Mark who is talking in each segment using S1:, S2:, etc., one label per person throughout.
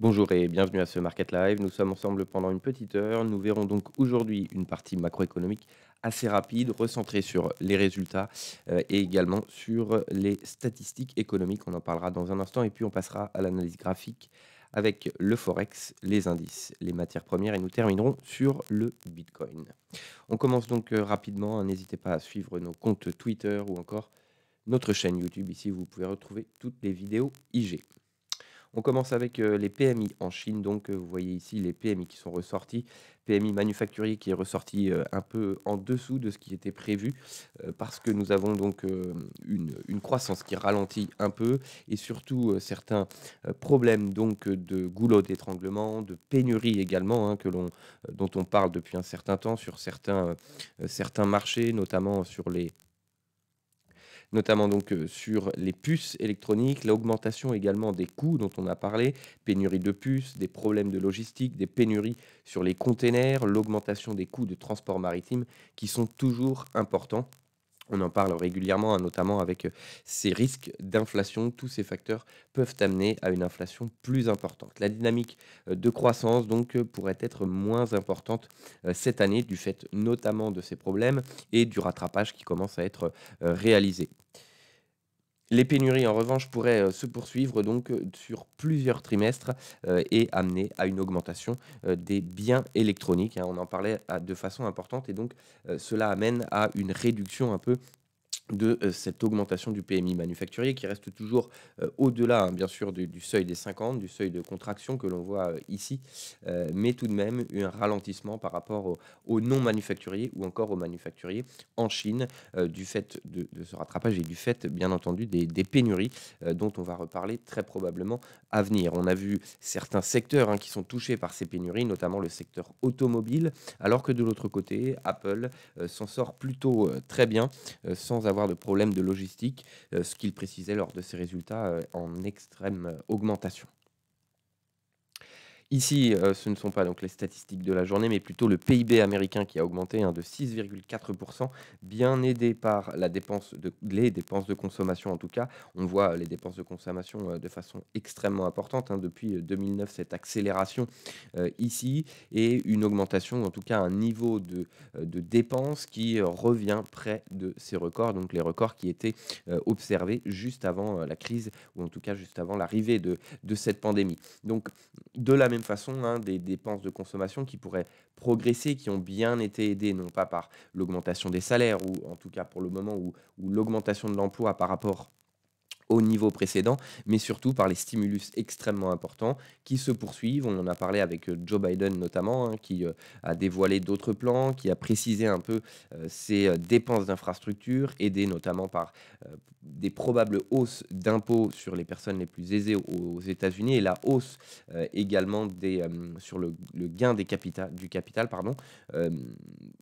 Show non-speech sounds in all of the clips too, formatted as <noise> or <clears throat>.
S1: Bonjour et bienvenue à ce Market Live. Nous sommes ensemble pendant une petite heure. Nous verrons donc aujourd'hui une partie macroéconomique assez rapide, recentrée sur les résultats euh, et également sur les statistiques économiques. On en parlera dans un instant et puis on passera à l'analyse graphique avec le forex, les indices, les matières premières et nous terminerons sur le Bitcoin. On commence donc euh, rapidement. N'hésitez pas à suivre nos comptes Twitter ou encore notre chaîne YouTube. Ici, vous pouvez retrouver toutes les vidéos IG. On commence avec euh, les PMI en Chine. Donc, euh, vous voyez ici les PMI qui sont ressortis. PMI manufacturier qui est ressorti euh, un peu en dessous de ce qui était prévu parce que nous avons donc une, croissance qui ralentit un peu et surtout certains problèmes donc de goulot d'étranglement, de pénurie également hein, que l'on dont on parle depuis un certain temps sur certains certains marchés, notamment sur les notamment donc euh, sur les puces électroniques, l'augmentation également des coûts dont on a parlé, pénurie de puces, des problèmes de logistique, des pénuries sur les containers, l'augmentation des coûts de transport maritime qui sont toujours importants on en parle régulièrement, hein, notamment avec euh, ces risques d'inflation. Tous ces facteurs peuvent amener à une inflation plus importante. La dynamique euh, de croissance, donc, euh, pourrait être moins importante cette année, du fait notamment de ces problèmes et du rattrapage qui commence à être réalisé. Les pénuries, en revanche, pourraient euh, se poursuivre donc euh, sur plusieurs trimestres euh, et amener à une augmentation des biens électroniques. Hein. on en parlait ah, de façon importante et donc cela amène à une réduction un peu de euh, cette augmentation du PMI manufacturier qui reste toujours euh, au-delà, hein, bien sûr, du, seuil des 50, du seuil de contraction que l'on voit euh, ici, mais tout de même un ralentissement par rapport aux non manufacturiers ou encore aux manufacturiers en Chine du fait de, ce rattrapage et du fait, bien entendu, des, pénuries dont on va reparler très probablement à venir. On a vu certains secteurs hein, qui sont touchés par ces pénuries, notamment le secteur automobile, alors que de l'autre côté, Apple s'en sort plutôt très bien sans avoir de problèmes de logistique, euh, ce qu'il précisait lors de ses résultats euh, en extrême euh, augmentation. Ici, euh, ce ne sont pas donc, les statistiques de la journée, mais plutôt le PIB américain qui a augmenté hein, de 6,4%, bien aidé par la dépense de, les dépenses de consommation en tout cas. On voit les dépenses de consommation euh, de façon extrêmement importante hein, depuis 2009, euh, cette accélération ici, et une augmentation, en tout cas un niveau de, de dépenses qui revient près de ces records, donc les records qui étaient observés juste avant la crise, ou en tout cas juste avant l'arrivée de, de cette pandémie. Donc de la même façon hein, des dépenses de consommation qui pourraient progresser, qui ont bien été aidées, non pas par l'augmentation des salaires, ou en tout cas pour le moment ou où l'augmentation de l'emploi par rapport au niveau précédent, mais surtout par les stimulus extrêmement importants qui se poursuivent. On en a parlé avec euh, Joe Biden notamment, hein, qui euh, a dévoilé d'autres plans, qui a précisé un peu euh, ses dépenses d'infrastructure, aidées notamment par des probables hausses d'impôts sur les personnes les plus aisées aux, États-Unis et la hausse également des, sur le, gain des du capital pardon,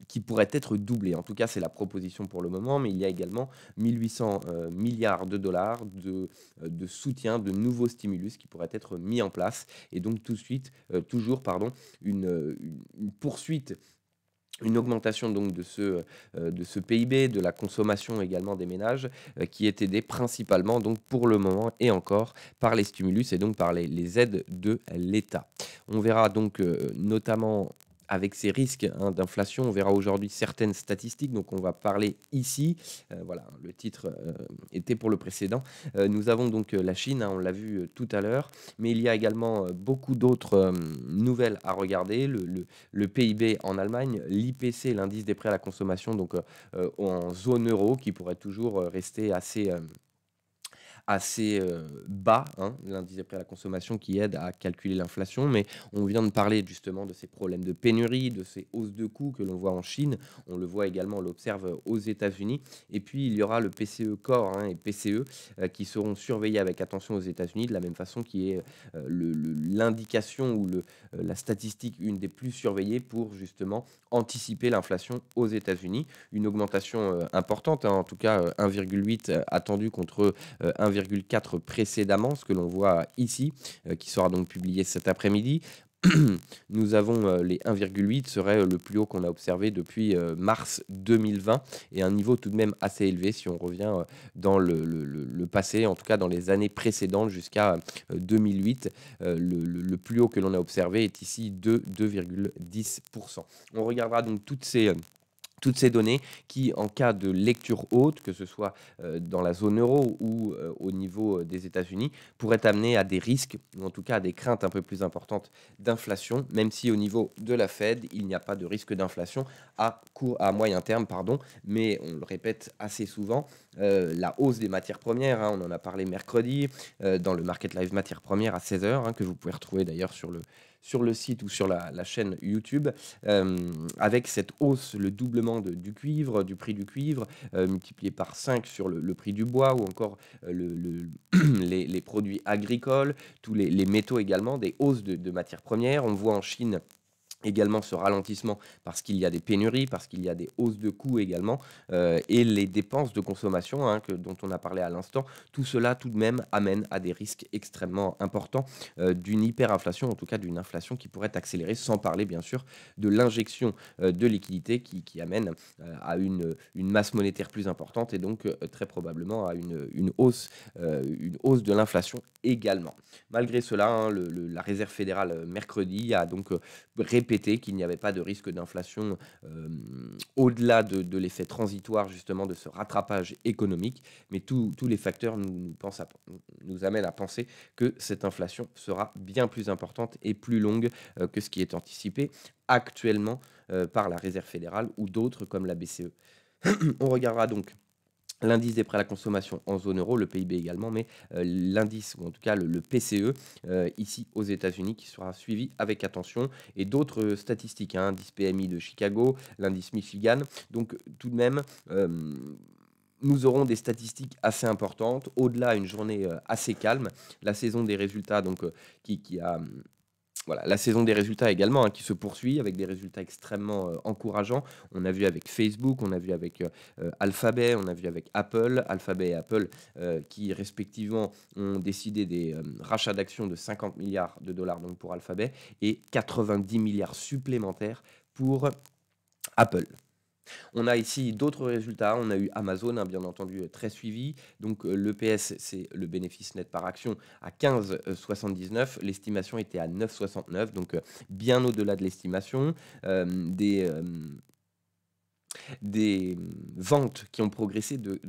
S1: qui pourrait être doublé. En tout cas, c'est la proposition pour le moment, mais il y a également 1800 milliards de dollars euh, de, soutien, de nouveaux stimulus qui pourraient être mis en place. Et donc tout de suite, euh, toujours pardon, euh, une, poursuite une augmentation donc de ce, de ce PIB, de la consommation également des ménages, qui est aidée principalement donc pour le moment et encore par les stimulus et donc par les, aides de l'État. On verra donc notamment avec ces risques hein, d'inflation. On verra aujourd'hui certaines statistiques, donc on va parler ici. Euh, voilà, le titre euh, était pour le précédent. Euh, nous avons donc la Chine, hein, on l'a vu tout à l'heure, mais il y a également beaucoup d'autres nouvelles à regarder. Le, PIB en Allemagne, l'IPC, l'indice des prêts à la consommation, donc en zone euro, qui pourrait toujours rester assez assez euh, bas, hein, l'indice après la consommation qui aide à calculer l'inflation, mais on vient de parler justement de ces problèmes de pénurie, de ces hausses de coûts que l'on voit en Chine, on le voit également, on l'observe aux États-Unis, et puis il y aura le PCE Core hein, et PCE euh, qui seront surveillés avec attention aux États-Unis, de la même façon qui est euh, l'indication ou la statistique une des plus surveillées pour justement anticiper l'inflation aux États-Unis, une augmentation importante, hein, en tout cas 1,8 attendu contre 1,8 précédemment, ce que l'on voit ici, euh, qui sera donc publié cet après-midi <clears throat> nous avons euh, les 1,8 serait le plus haut qu'on a observé depuis euh, mars 2020 et un niveau tout de même assez élevé si on revient dans le, passé, en tout cas dans les années précédentes jusqu'à 2008. le, plus haut que l'on a observé est ici de 2,10%. On regardera donc toutes ces toutes ces données qui, en cas de lecture haute, que ce soit euh, dans la zone euro ou euh, au niveau euh, des États-Unis, pourraient amener à des risques, ou en tout cas à des craintes un peu plus importantes d'inflation, même si au niveau de la Fed, il n'y a pas de risque d'inflation à, court, à moyen terme, pardon, mais on le répète assez souvent, euh, la hausse des matières premières. Hein, on en a parlé mercredi euh, dans le Market Live Matières Premières à 16h, hein, que vous pouvez retrouver d'ailleurs sur le, sur le site ou sur la, chaîne YouTube. Euh, avec cette hausse, le doublement du cuivre, du prix du cuivre, multiplié par 5 sur le, prix du bois ou encore <clears throat> les, produits agricoles, tous les, métaux également, des hausses de matières premières. On voit en Chine également ce ralentissement parce qu'il y a des pénuries, parce qu'il y a des hausses de coûts également, euh, et les dépenses de consommation hein, que, dont on a parlé à l'instant, tout cela tout de même amène à des risques extrêmement importants euh, d'une hyperinflation, en tout cas d'une inflation qui pourrait accélérer, sans parler bien sûr de l'injection euh, de liquidités qui, amène à une, une, masse monétaire plus importante et donc très probablement à une, une hausse, une hausse de l'inflation également. Malgré cela, hein, le, la Réserve fédérale mercredi a donc répété qu'il n'y avait pas de risque d'inflation euh, au-delà de, l'effet transitoire justement de ce rattrapage économique. Mais tous les facteurs nous, amènent à penser que cette inflation sera bien plus importante et plus longue euh, que ce qui est anticipé actuellement euh, par la Réserve fédérale ou d'autres comme la BCE. <clears throat> On regardera donc L'indice des prêts à la consommation en zone euro, le PIB également, mais euh, l'indice, ou en tout cas le, PCE, e, euh, ici aux États-Unis, qui sera suivi avec attention, et d'autres euh, statistiques, hein, indice PMI de Chicago, l'indice Michigan. Donc tout de même nous aurons des statistiques assez importantes, au-delà une journée assez calme, la saison des résultats donc, qui, qui a voilà, la saison des résultats également, hein, qui se poursuit avec des résultats extrêmement euh, encourageants. On a vu avec Facebook, on a vu avec euh, euh, Alphabet, on a vu avec Apple. Alphabet et Apple qui respectivement ont décidé des rachats d'actions de 50 milliards de dollars donc pour Alphabet et 90 milliards supplémentaires pour Apple. On a ici d'autres résultats. On a eu Amazon, hein, bien entendu, euh, très suivi. Donc euh, le l'EPS, c'est le bénéfice net par action à 15,79. L'estimation était à 9,69, donc euh, bien au-delà de l'estimation. des, des ventes qui ont progressé de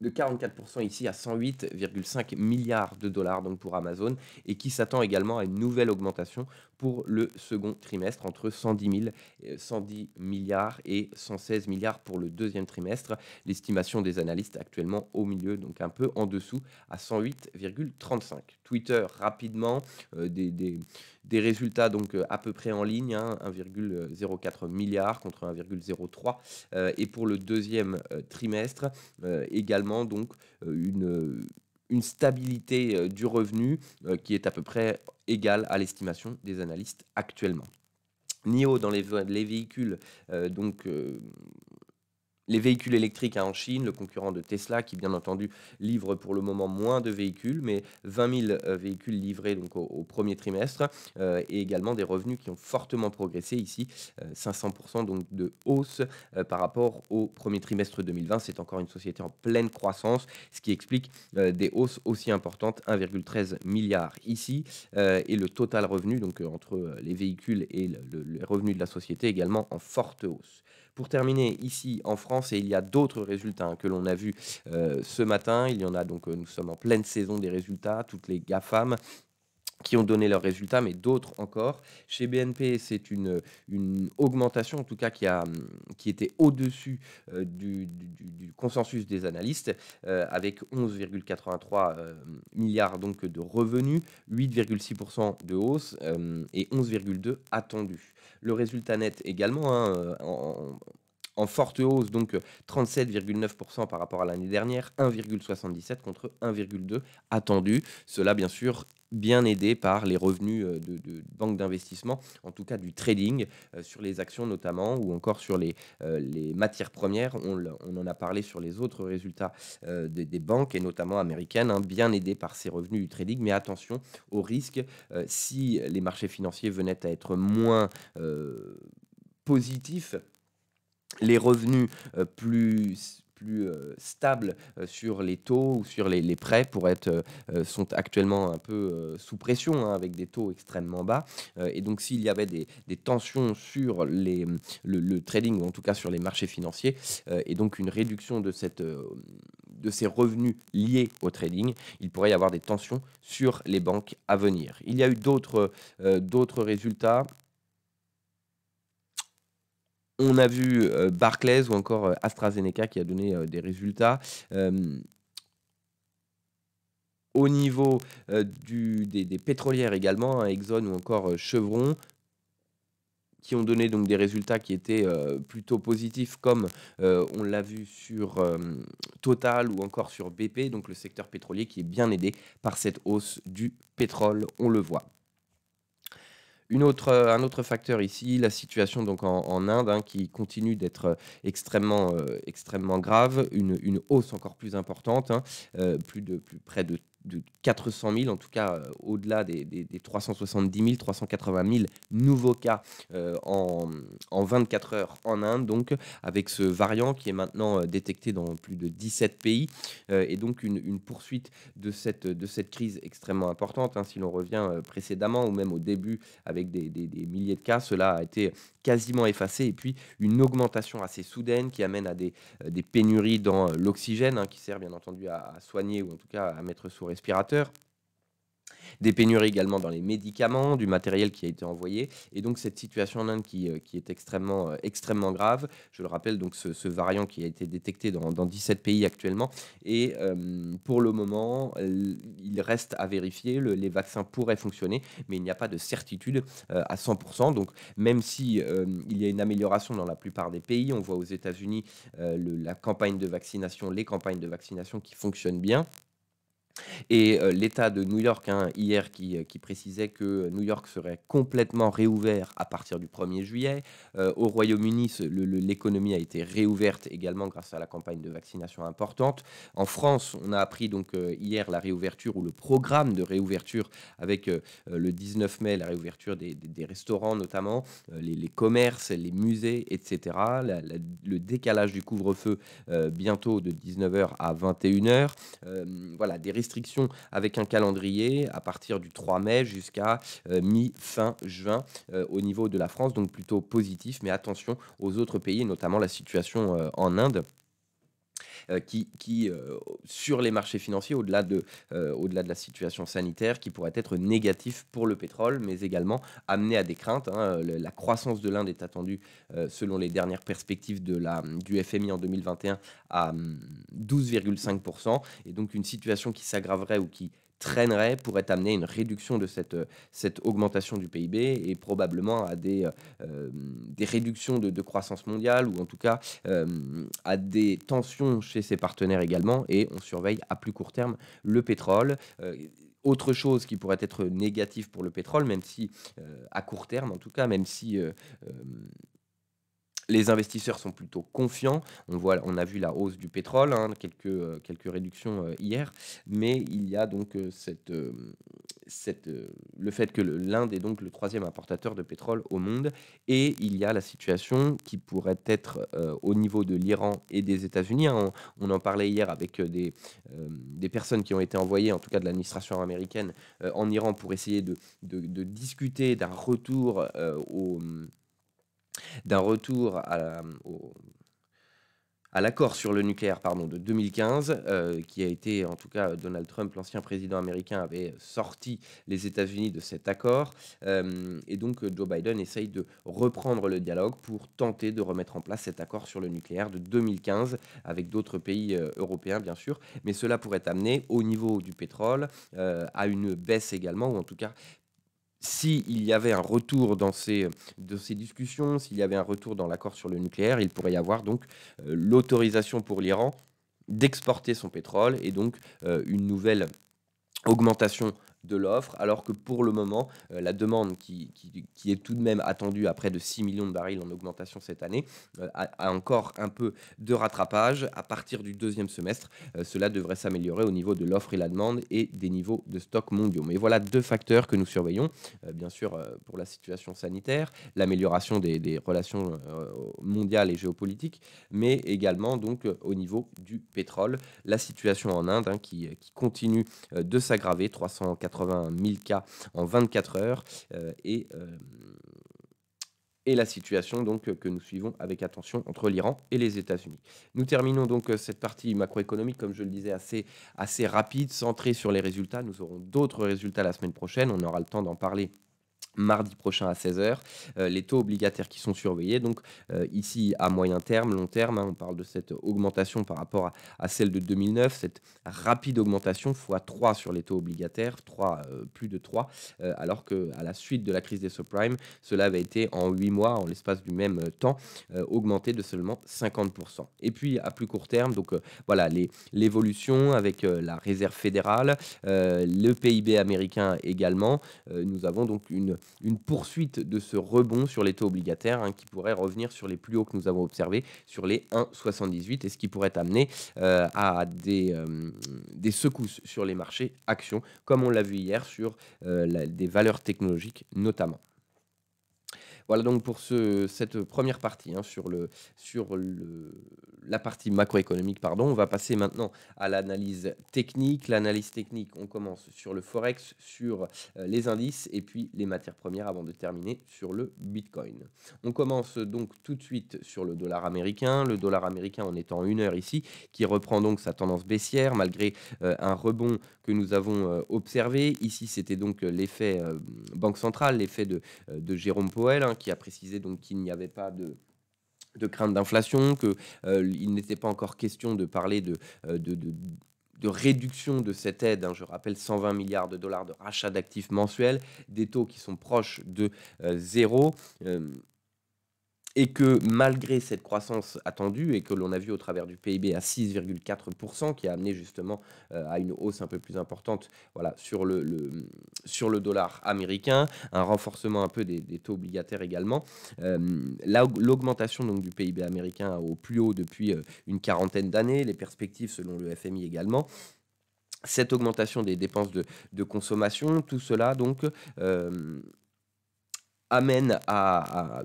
S1: de 44% ici à 108,5 milliards de dollars donc pour Amazon et qui s'attend également à une nouvelle augmentation pour le second trimestre entre 110, 000, 110 milliards et 116 milliards pour le deuxième trimestre. L'estimation des analystes actuellement au milieu, donc un peu en dessous à 108,35. Twitter rapidement, euh, des, résultats donc euh, à peu près en ligne, 1,04 hein, milliard contre 1,03, euh, et pour le deuxième trimestre également donc une une stabilité du revenu qui est à peu près égale à l'estimation des analystes actuellement. NIO dans les, les véhicules, donc les véhicules électriques hein, en Chine, le concurrent de Tesla, qui bien entendu livre pour le moment moins de véhicules, mais 20 000 euh, véhicules livrés donc, au, premier trimestre, euh, et également des revenus qui ont fortement progressé ici, 500% euh, donc de hausse par rapport au premier trimestre 2020. C'est encore une société en pleine croissance, ce qui explique des hausses aussi importantes, 1,13 milliard ici, et le total revenu donc entre les véhicules et les revenus de la société également en forte hausse. Pour terminer, ici en France, et il y a d'autres résultats hein, que l'on a vus euh, ce matin, il y en a donc, euh, nous sommes en pleine saison des résultats, toutes les GAFAM qui ont donné leurs résultats, mais d'autres encore. Chez BNP, c'est une, une augmentation, en tout cas, qui, a, qui était au-dessus euh, du, consensus des analystes, avec 11,83 milliards donc, de revenus, 8,6% de hausse et 11,2 attendus. Le résultat net également, hein, en, en forte hausse, donc 37,9% euh, par rapport à l'année dernière, 1,77 contre 1,2 attendu. Cela, bien sûr, bien aidé par les revenus euh, de, banques d'investissement, en tout cas du trading euh, sur les actions notamment, ou encore sur les, matières premières. On, en a parlé sur les autres résultats des, banques, et notamment américaines, hein, bien aidé par ces revenus du trading. Mais attention au risque, si les marchés financiers venaient à être moins positifs les revenus euh, plus euh, stables euh, sur les taux ou sur les, prêts pour sont actuellement un peu sous pression hein, avec des taux extrêmement bas. et donc s'il y avait des, tensions sur le, trading ou en tout cas sur les marchés financiers et donc une réduction de cette de ces revenus liés au trading, il pourrait y avoir des tensions sur les banques à venir. Il y a eu d'autres résultats. On a vu euh, Barclays ou encore euh, AstraZeneca qui a donné euh, des résultats au niveau des, pétrolières également, hein, Exxon ou encore Chevron, qui ont donné donc des résultats qui étaient plutôt positifs, comme on l'a vu sur Total ou encore sur BP, donc le secteur pétrolier qui est bien aidé par cette hausse du pétrole, on le voit autre, euh, un autre facteur ici, la situation donc en, Inde hein, qui continue d'être euh, extrêmement, euh, extrêmement grave, une, hausse encore plus importante, hein, plus de plus près de de 400 000, en tout cas euh, au-delà des, des, 370 000, 380 000 nouveaux cas euh, en, en, 24 heures en Inde, donc avec ce variant qui est maintenant euh, détecté dans plus de 17 pays, et donc une, une, poursuite de cette, de cette crise extrêmement importante. Hein, si l'on revient précédemment ou même au début avec des, des, milliers de cas, cela a été quasiment effacé, et puis une augmentation assez soudaine qui amène à des, pénuries dans l'oxygène, hein, qui sert bien entendu à, soigner ou en tout cas à mettre sous des pénuries également dans les médicaments, du matériel qui a été envoyé. Et donc cette situation en Inde qui, euh, est extrêmement, euh, extrêmement grave. Je le rappelle, donc ce, variant qui a été détecté dans, 17 pays actuellement. Et euh, pour le moment, il reste à vérifier. les vaccins pourraient fonctionner, mais il n'y a pas de certitude à 100%. Donc même si il y a une amélioration dans la plupart des pays, on voit aux États-Unis la campagne de vaccination, les campagnes de vaccination qui fonctionnent bien. Et euh, l'État de New York, hein, hier, euh, qui, précisait que New York serait complètement réouvert à partir du 1er juillet. Euh, au Royaume-Uni, l'économie a été réouverte également grâce à la campagne de vaccination importante. En France, on a appris donc hier la réouverture ou le programme de réouverture avec le 19 mai, la réouverture des, restaurants notamment, les, commerces, les musées, etc. le décalage du couvre-feu bientôt de 19h à 21h. voilà, des restaurants restrictions avec un calendrier à partir du 3 mai jusqu'à euh, mi-fin juin euh, au niveau de la France, donc plutôt positif, mais attention aux autres pays, notamment la situation euh, en Inde. Euh, qui, euh, sur les marchés financiers, au-delà de, euh, au de la situation sanitaire, qui pourrait être négatif pour le pétrole, mais également amener à des craintes. Hein. La croissance de l'Inde est attendue, selon les dernières perspectives de la, du FMI en 2021, à 12,5%, hum, et donc une situation qui s'aggraverait ou qui traînerait pourrait amener une réduction de cette, euh, cette augmentation du PIB et probablement à des, euh, euh, des réductions de, croissance mondiale ou en tout cas à des tensions chez ses partenaires également. Et on surveille à plus court terme le pétrole. autre chose qui pourrait être négative pour le pétrole, même si à court terme en tout cas, même si les investisseurs sont plutôt confiants. On, voit, on a vu la hausse du pétrole, hein, quelques, euh, quelques réductions euh, hier, mais il y a donc euh, cette, cette, le fait que l'Inde est donc le troisième importateur de pétrole au monde, et il y a la situation qui pourrait être au niveau de l'Iran et des États-Unis. Hein. On, en parlait hier avec des, des personnes qui ont été envoyées, en tout cas de l'administration américaine, en Iran pour essayer de, de discuter d'un retour au d'un retour euh, à, l'accord sur le nucléaire pardon, de 2015, euh, qui a été, en tout cas, Donald Trump, l'ancien président américain, avait sorti les États-Unis de cet accord. Euh, et donc Joe Biden essaye de reprendre le dialogue pour tenter de remettre en place cet accord sur le nucléaire de 2015 avec d'autres pays européens, bien sûr. Mais cela pourrait amener au niveau du pétrole à une baisse également, ou en tout cas s'il y avait un retour dans ces, de ces discussions, s'il y avait un retour dans l'accord sur le nucléaire, il pourrait y avoir donc euh, l'autorisation pour l'Iran d'exporter son pétrole et donc euh, une nouvelle augmentation de l'offre, alors que pour le moment, euh, la demande qui, qui, est tout de même attendue à près de 6 millions de barils en augmentation cette année euh, a, encore un peu de rattrapage. À partir du deuxième semestre, euh, cela devrait s'améliorer au niveau de l'offre et la demande et des niveaux de stock mondiaux. Mais voilà deux facteurs que nous surveillons, bien sûr pour la situation sanitaire, l'amélioration des, des, relations mondiales et géopolitiques, mais également donc au niveau du pétrole, la situation en Inde hein, qui, qui, continue de s'aggraver, 340 80 000 cas en 24 heures. Euh, et euh, et la situation donc que nous suivons avec attention entre l'Iran et les États-Unis. Nous terminons donc cette partie macroéconomique, comme je le disais, assez, assez rapide, centrée sur les résultats. Nous aurons d'autres résultats la semaine prochaine. On aura le temps d'en parler mardi prochain à 16h, euh, les taux obligataires qui sont surveillés. Donc euh, ici, à moyen terme, long terme, hein, on parle de cette augmentation par rapport à, celle de 2009, cette rapide augmentation fois 3 sur les taux obligataires, 3, euh, plus de 3, alors qu'à la suite de la crise des subprimes, cela avait été en 8 mois, en l'espace du même temps, augmenté de seulement 50%. Et puis à plus court terme, donc voilà, l'évolution avec la réserve fédérale, le PIB américain également, nous avons donc une une poursuite de ce rebond sur les taux obligataires hein, qui pourrait revenir sur les plus hauts que nous avons observés, sur les 1,78, et ce qui pourrait amener euh, à euh, des, secousses sur les marchés actions, comme on l'a vu hier sur euh, des valeurs technologiques notamment. Voilà donc pour ce, cette première partie hein, sur, le, sur le, la partie macroéconomique. Pardon. On va passer maintenant à l'analyse technique. L'analyse technique, on commence sur le forex, sur euh, les indices et puis les matières premières avant de terminer sur le Bitcoin. On commence donc tout de suite sur le dollar américain. Le dollar américain, en étant une heure ici, qui reprend donc sa tendance baissière malgré euh, un rebond que nous avons euh, observé. Ici, c'était donc l'effet banque centrale, l'effet de, Jérôme Powell, hein, qui a précisé donc qu'il n'y avait pas de de crainte d'inflation, qu'il euh, il n'était pas encore question de parler de, euh, de, réduction de cette aide, hein, je rappelle 120 milliards de dollars de rachat d'actifs mensuels, des taux qui sont proches de euh, zéro et que malgré cette croissance attendue et que l'on a vu au travers du PIB à 6,4%, qui a amené justement euh, à une hausse un peu plus importante voilà, sur, le, sur le dollar américain, un renforcement un peu des, taux obligataires également, euh, l'augmentation donc du PIB américain au plus haut depuis euh, une quarantaine d'années, les perspectives selon le FMI également cette augmentation des dépenses de, consommation, tout cela donc amène à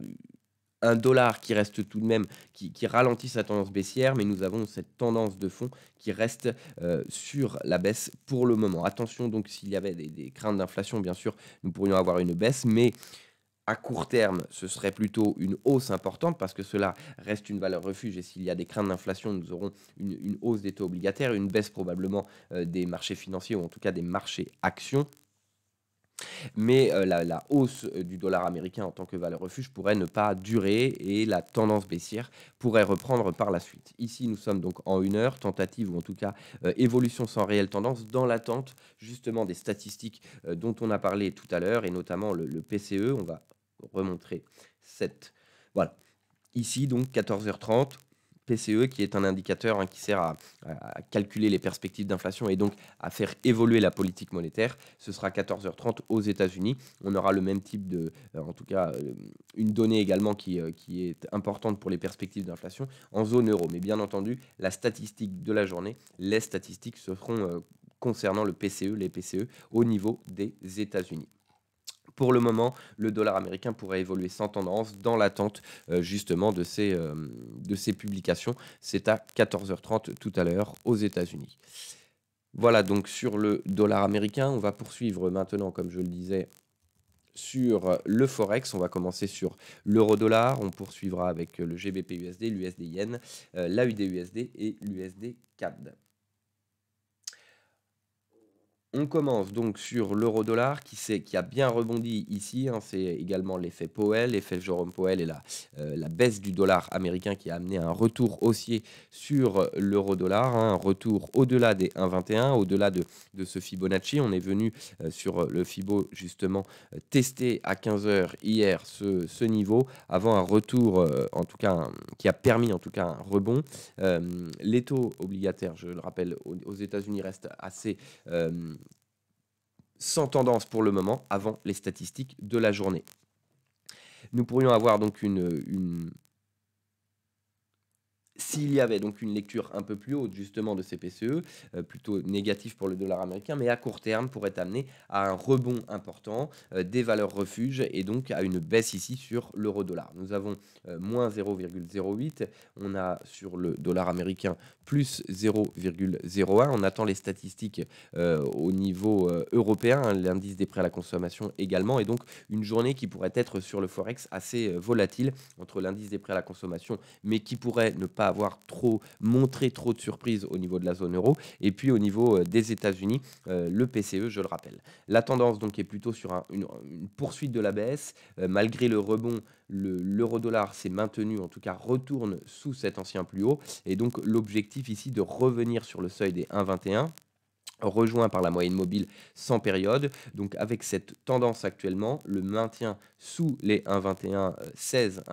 S1: un dollar qui reste tout de même, qui, ralentit sa tendance baissière, mais nous avons cette tendance de fond qui reste euh, sur la baisse pour le moment. Attention donc s'il y avait des, craintes d'inflation, bien sûr, nous pourrions avoir une baisse, mais à court terme, ce serait plutôt une hausse importante parce que cela reste une valeur refuge et s'il y a des craintes d'inflation, nous aurons une, hausse des taux obligataires, une baisse probablement euh, des marchés financiers ou en tout cas des marchés actions. Mais euh, la, hausse euh, du dollar américain en tant que valeur refuge pourrait ne pas durer et la tendance baissière pourrait reprendre par la suite. Ici, nous sommes donc en une heure, tentative ou en tout cas euh, évolution sans réelle tendance, dans l'attente justement des statistiques dont on a parlé tout à l'heure et notamment le, PCE. E. On va remontrer cette. Voilà. Ici, donc 14h30, PCE, qui est un indicateur hein, qui sert à, calculer les perspectives d'inflation et donc à faire évoluer la politique monétaire. Ce sera 14h30 aux États-Unis. On aura le même type de, euh, en tout cas, euh, une donnée également qui, euh, qui est importante pour les perspectives d'inflation en zone euro. Mais bien entendu, la statistique de la journée, les statistiques se feront concernant le PCE, les PCE au niveau des États-Unis. Pour le moment, le dollar américain pourrait évoluer sans tendance dans l'attente euh, justement de ces, euh, de ces publications. C'est à 14h30 tout à l'heure aux États-Unis. Voilà donc sur le dollar américain. On va poursuivre maintenant, comme je le disais, sur le Forex. On va commencer sur l'euro-dollar. On poursuivra avec le GBP-USD, l'USD-Yen, usd euh, et l'USD-CAD. On commence donc sur l'euro-dollar qui, qui a bien rebondi ici. Hein. c'est également l'effet Powell, l'effet Jérôme Powell et la, euh, la baisse du dollar américain qui a amené un retour haussier sur l'euro-dollar, hein. un retour au-delà des 1,21, au-delà de, ce Fibonacci. On est venu euh, sur le Fibo justement euh, tester à 15h hier ce, niveau avant un retour, en tout cas, qui a permis en tout cas un rebond. les taux obligataires, je le rappelle, aux États-Unis restent assez sans tendance pour le moment avant les statistiques de la journée. Nous pourrions avoir donc une, s'il y avait donc une lecture un peu plus haute justement de ces PCE, euh, plutôt négatif pour le dollar américain, mais à court terme pourrait amener à un rebond important euh, des valeurs refuges et donc à une baisse ici sur l'euro-dollar. Nous avons euh, moins 0,08, on a sur le dollar américain plus 0,01. On attend les statistiques au niveau européen, hein, l'indice des prêts à la consommation également, et donc une journée qui pourrait être sur le forex assez volatile entre l'indice des prix à la consommation, mais qui pourrait ne pas avoir trop montré trop de surprises au niveau de la zone euro. Et puis au niveau euh, des États-Unis, euh, le PCE, je le rappelle. La tendance donc est plutôt sur une, poursuite de la baisse. Euh, malgré le rebond, l'euro-dollar s'est maintenu, en tout cas retourne sous cet ancien plus haut. Et donc l'objectif ici de revenir sur le seuil des 1,21 rejoint par la moyenne mobile sans période. Donc avec cette tendance actuellement, le maintien sous les 1,21 16,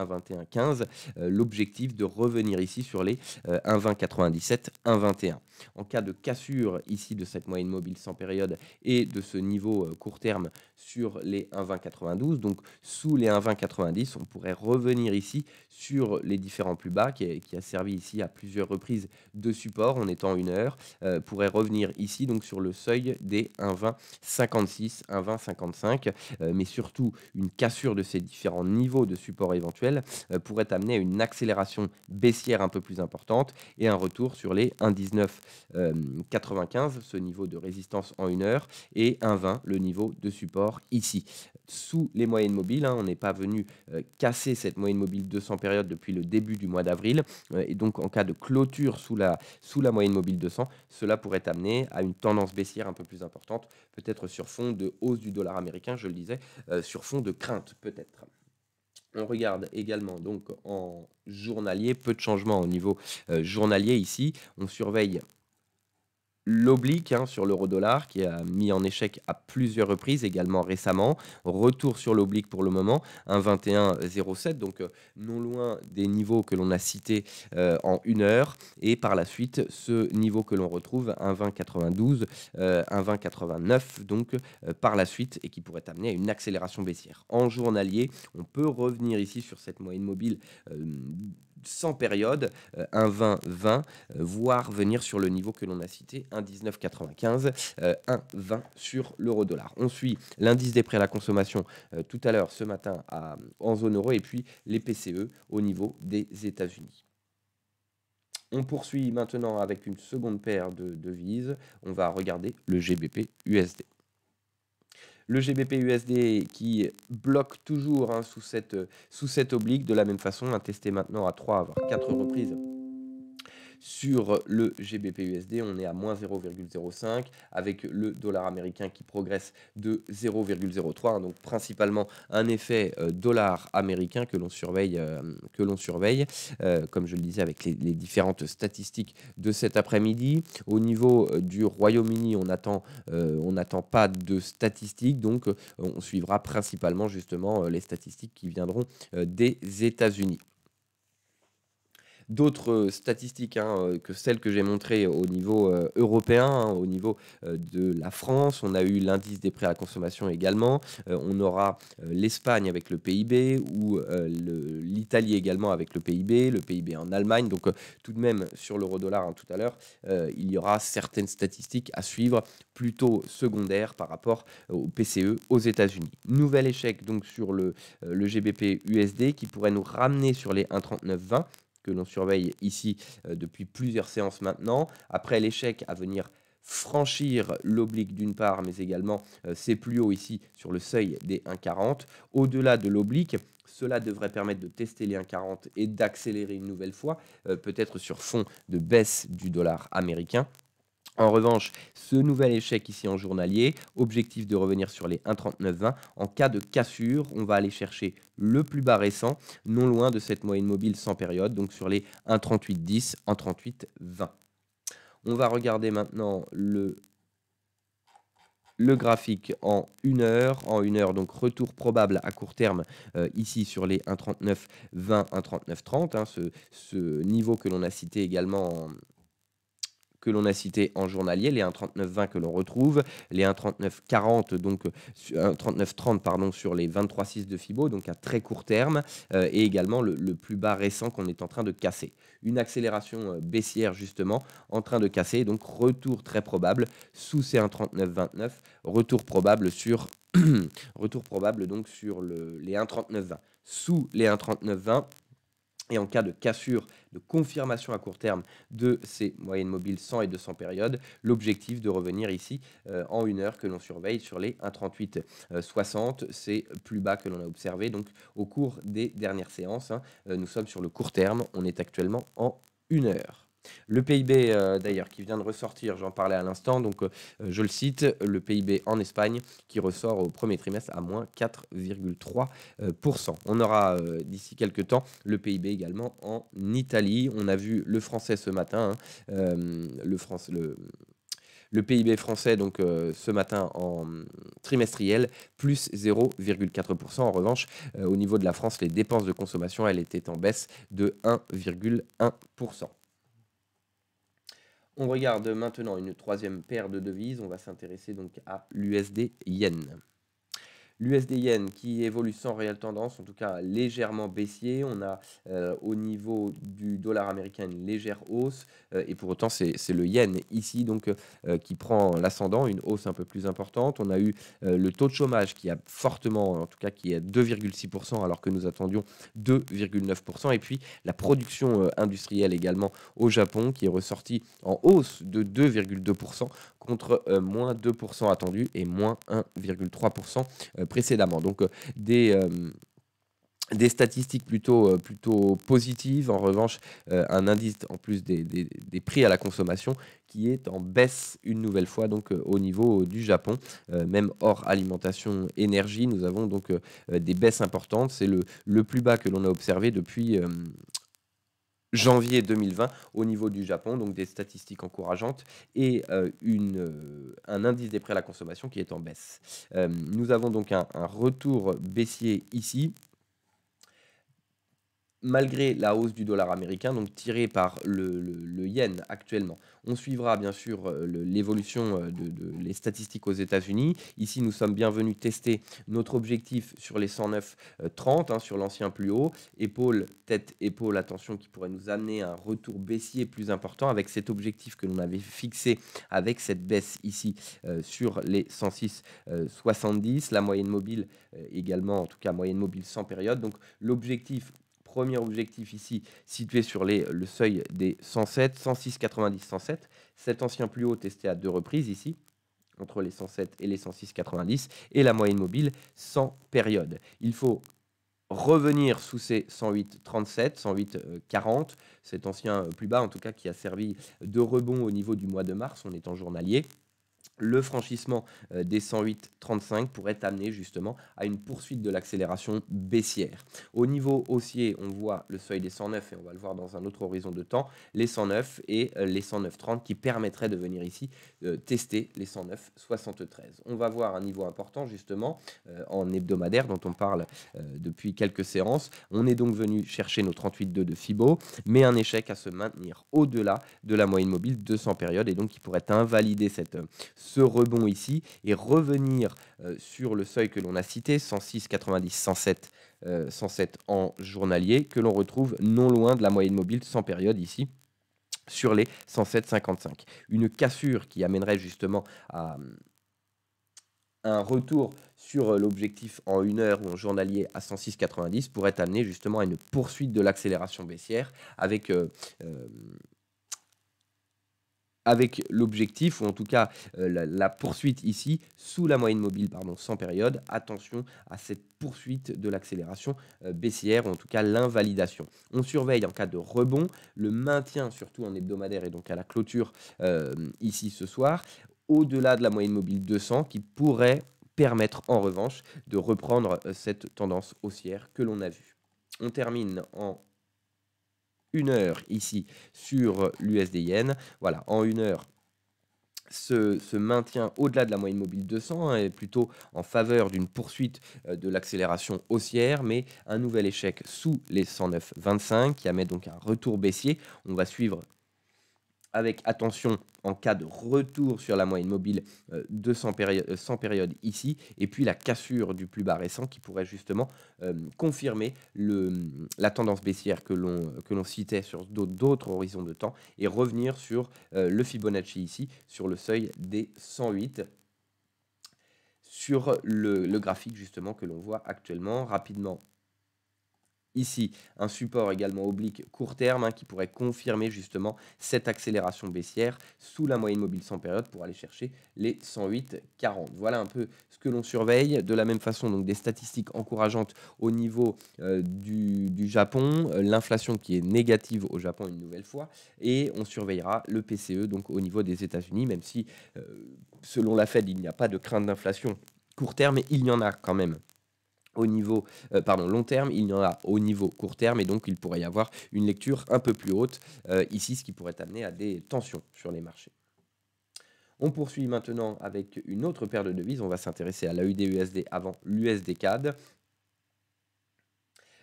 S1: 15, l'objectif de revenir ici sur les 1,2097, euh, 1,21. En cas de cassure ici de cette moyenne mobile sans période et de ce niveau euh, court terme sur les 1,2092, donc sous les 1,2090, on pourrait revenir ici sur les différents plus bas qui, qui a servi ici à plusieurs reprises de support en étant une heure, euh, pourrait revenir ici donc sur le seuil des 1,2056, 1,2055, euh, mais surtout une cassure de ces différents niveaux de support éventuels euh, pourrait amener à une accélération baissière un peu plus importante et un retour sur les 1,1995, euh, ce niveau de résistance en une heure, et 1,20, le niveau de support ici sous les moyennes mobiles. Hein, on n'est pas venu casser cette moyenne mobile 200 périodes depuis le début du mois d'avril. et donc, en cas de clôture sous la, sous la moyenne mobile 200, cela pourrait amener à une tendance baissière un peu plus importante, peut-être sur fond de hausse du dollar américain, je le disais, euh, sur fond de crainte peut-être. On regarde également donc en journalier, peu de changements au niveau euh, journalier ici. On surveille l'oblique hein, sur l'euro-dollar qui a mis en échec à plusieurs reprises, également récemment. Retour sur l'oblique pour le moment, 1,2107, donc euh, non loin des niveaux que l'on a cités euh, en une heure. Et par la suite, ce niveau que l'on retrouve, 1,2092, 1,2089, euh, donc par la suite, et qui pourrait amener à une accélération baissière. En journalier, on peut revenir ici sur cette moyenne mobile sans période, euh, un 20-20, euh, voire venir sur le niveau que l'on a cité, un 19,95, euh, un 20 sur l'euro-dollar. On suit l'indice des prix à la consommation tout à l'heure, ce matin, à, en zone euro, et puis les PCE au niveau des États-Unis. On poursuit maintenant avec une seconde paire de devises. On va regarder le GBP USD le GBP USD qui bloque toujours hein, sous, cette, euh, sous cette oblique, de la même façon, un testé maintenant à 3 voire 4 reprises sur le GBPUSD, on est à moins 0,05 avec le dollar américain qui progresse de 0,03. donc principalement un effet euh, dollar américain que l'on surveille, euh, que l'on surveille euh, comme je le disais avec les, différentes statistiques de cet après-midi. Au niveau du Royaume-Uni, on attend, on n'attend pas de statistiques, donc on suivra principalement justement les statistiques qui viendront des États-Unis d'autres euh, statistiques hein, euh, que celles que j'ai montrées au niveau euh, européen, hein, au niveau de la France. On a eu l'indice des prêts à la consommation également. on aura l'Espagne avec le PIB ou l'Italie également avec le PIB, le PIB en Allemagne. Donc tout de même sur l'euro-dollar hein, tout à l'heure, il y aura certaines statistiques à suivre plutôt secondaires par rapport au PCE aux États-Unis. Nouvel échec donc sur le, le GBP USD qui pourrait nous ramener sur les 1,3920 que l'on surveille ici euh, depuis plusieurs séances maintenant. Après l'échec à venir franchir l'oblique d'une part, mais également c'est euh, plus haut ici sur le seuil des 1,40. Au-delà de l'oblique, cela devrait permettre de tester les 1,40 et d'accélérer une nouvelle fois, euh, peut-être sur fond de baisse du dollar américain. En revanche, ce nouvel échec ici en journalier, objectif de revenir sur les 1,3920. En cas de cassure, on va aller chercher le plus bas récent, non loin de cette moyenne mobile sans période, donc sur les 1,3810, 1,3820. On va regarder maintenant le, le graphique en une heure. En une heure, donc retour probable à court terme euh, ici sur les 1,3920, 1,3930, hein, ce, ce niveau que l'on a cité également en que l'on a cité en journalier, les 1,39,20 que l'on retrouve, les 1,39,40, donc 1,39,30 euh, sur les 23,6 de Fibo, donc à très court terme, euh, et également le, plus bas récent qu'on est en train de casser. Une accélération euh, baissière justement en train de casser, donc retour très probable sous ces 1,39,29, retour probable sur <clears throat> retour probable donc sur les 1,39,20. Sous les 1,39,20 et en cas de cassure, de confirmation à court terme de ces moyennes mobiles 100 et 200 périodes, l'objectif de revenir ici euh, en une heure que l'on surveille sur les 1,3860, euh, c'est plus bas que l'on a observé donc au cours des dernières séances. Hein. Euh, nous sommes sur le court terme, on est actuellement en une heure. Le PIB, euh, d'ailleurs, qui vient de ressortir, j'en parlais à l'instant, donc euh, euh, je le cite, le PIB en Espagne qui ressort au premier trimestre à moins 4,3%. On aura d'ici quelques temps le PIB également en Italie. On a vu le français ce matin, hein, le, PIB français donc ce matin en trimestriel plus 0,4%. En revanche, au niveau de la France, les dépenses de consommation, elles étaient en baisse de 1,1%. On regarde maintenant une troisième paire de devises. On va s'intéresser donc à l'USD yen. L'USD-Yen qui évolue sans réelle tendance, en tout cas légèrement baissier. On a euh, au niveau du dollar américain une légère hausse. Euh, et pour autant, c'est le yen ici donc euh, qui prend l'ascendant, une hausse un peu plus importante. On a eu le taux de chômage qui a fortement, en tout cas qui est à 2,6% alors que nous attendions 2,9%. Et puis la production industrielle également au Japon qui est ressortie en hausse de 2,2% contre moins 2% attendu et moins 1,3% précédemment. Donc euh, des euh, des statistiques plutôt, euh, plutôt positives. En revanche, un indice en plus des, prix à la consommation qui est en baisse une nouvelle fois donc au niveau du Japon. même hors alimentation énergie, nous avons donc des baisses importantes. C'est le, le, plus bas que l'on a observé depuis, janvier 2020 au niveau du Japon, donc des statistiques encourageantes et euh, une, euh, un indice des prêts à la consommation qui est en baisse. Euh, nous avons donc un retour baissier ici, malgré la hausse du dollar américain, donc tirée par le, yen actuellement. On suivra bien sûr euh, l'évolution euh, des de, les statistiques aux États-Unis. Ici, nous sommes bienvenus tester notre objectif sur les 109,30, hein, sur l'ancien plus haut. Épaule, tête, épaule, attention, qui pourrait nous amener à un retour baissier plus important avec cet objectif que l'on avait fixé avec cette baisse ici euh, sur les 106,70. la moyenne mobile également, en tout cas moyenne mobile sans période. Donc l'objectif Premier objectif ici, situé sur le seuil des 107, 106, 90, 107. Cet ancien plus haut testé à deux reprises ici, entre les 107 et les 106, 90. Et la moyenne mobile, sans période. Il faut revenir sous ces 108 37 euh, cet ancien euh, plus bas en tout cas qui a servi de rebond au niveau du mois de mars on est en journalier le franchissement euh, des 108,35 pourrait amener justement à une poursuite de l'accélération baissière. Au niveau haussier, on voit le seuil des 109 et on va le voir dans un autre horizon de temps, les 109 et euh, les 109,30 qui permettraient de venir ici euh, tester les 109,73. On va voir un niveau important justement en hebdomadaire dont on parle depuis quelques séances. On est donc venu chercher nos 38,2 de FIBO, mais un échec à se maintenir au-delà de la moyenne mobile 200 périodes et donc qui pourrait invalider cette ce rebond ici et revenir euh, sur le seuil que l'on a cité, 106,90, 90, 107, en journalier, que l'on retrouve non loin de la moyenne mobile sans période ici sur les 107,55. Une cassure qui amènerait justement à un retour sur euh, l'objectif en une heure ou en journalier à 106,90 pourrait amener justement à une poursuite de l'accélération baissière avec euh, avec l'objectif, ou en tout cas euh, la, poursuite ici, sous la moyenne mobile pardon, sans période. Attention à cette poursuite de l'accélération euh, baissière, ou en tout cas l'invalidation. On surveille en cas de rebond, le maintien surtout en hebdomadaire et donc à la clôture euh, ici ce soir, au-delà de la moyenne mobile 200 qui pourrait permettre en revanche de reprendre cette tendance haussière que l'on a vue. On termine en une heure ici sur l'USDN. Voilà, en une heure, ce maintien maintient au-delà de la moyenne mobile 200 hein, est plutôt en faveur d'une poursuite euh, de l'accélération haussière, mais un nouvel échec sous les 109,25 qui amène donc un retour baissier. On va suivre avec attention en cas de retour sur la moyenne mobile euh, de 100, euh, périodes ici, et puis la cassure du plus bas récent qui pourrait justement euh, confirmer le, la tendance baissière que l'on citait sur d'autres horizons de temps et revenir sur le Fibonacci ici, sur le seuil des 108 sur le, le graphique justement que l'on voit actuellement rapidement ici. Un support également oblique court terme hein, qui pourrait confirmer justement cette accélération baissière sous la moyenne mobile sans période pour aller chercher les 108,40. Voilà un peu ce que l'on surveille. De la même façon, donc des statistiques encourageantes au niveau euh, du, Japon, euh, l'inflation qui est négative au Japon une nouvelle fois, et on surveillera le PCE donc au niveau des États-Unis, même si euh, selon la Fed, il n'y a pas de crainte d'inflation court terme, mais il y en a quand même au niveau euh, pardon, long terme, il y en a au niveau court terme et donc il pourrait y avoir une lecture un peu plus haute euh, ici, ce qui pourrait amener à des tensions sur les marchés. On poursuit maintenant avec une autre paire de devises. On va s'intéresser à la usd avant l'USD-CAD.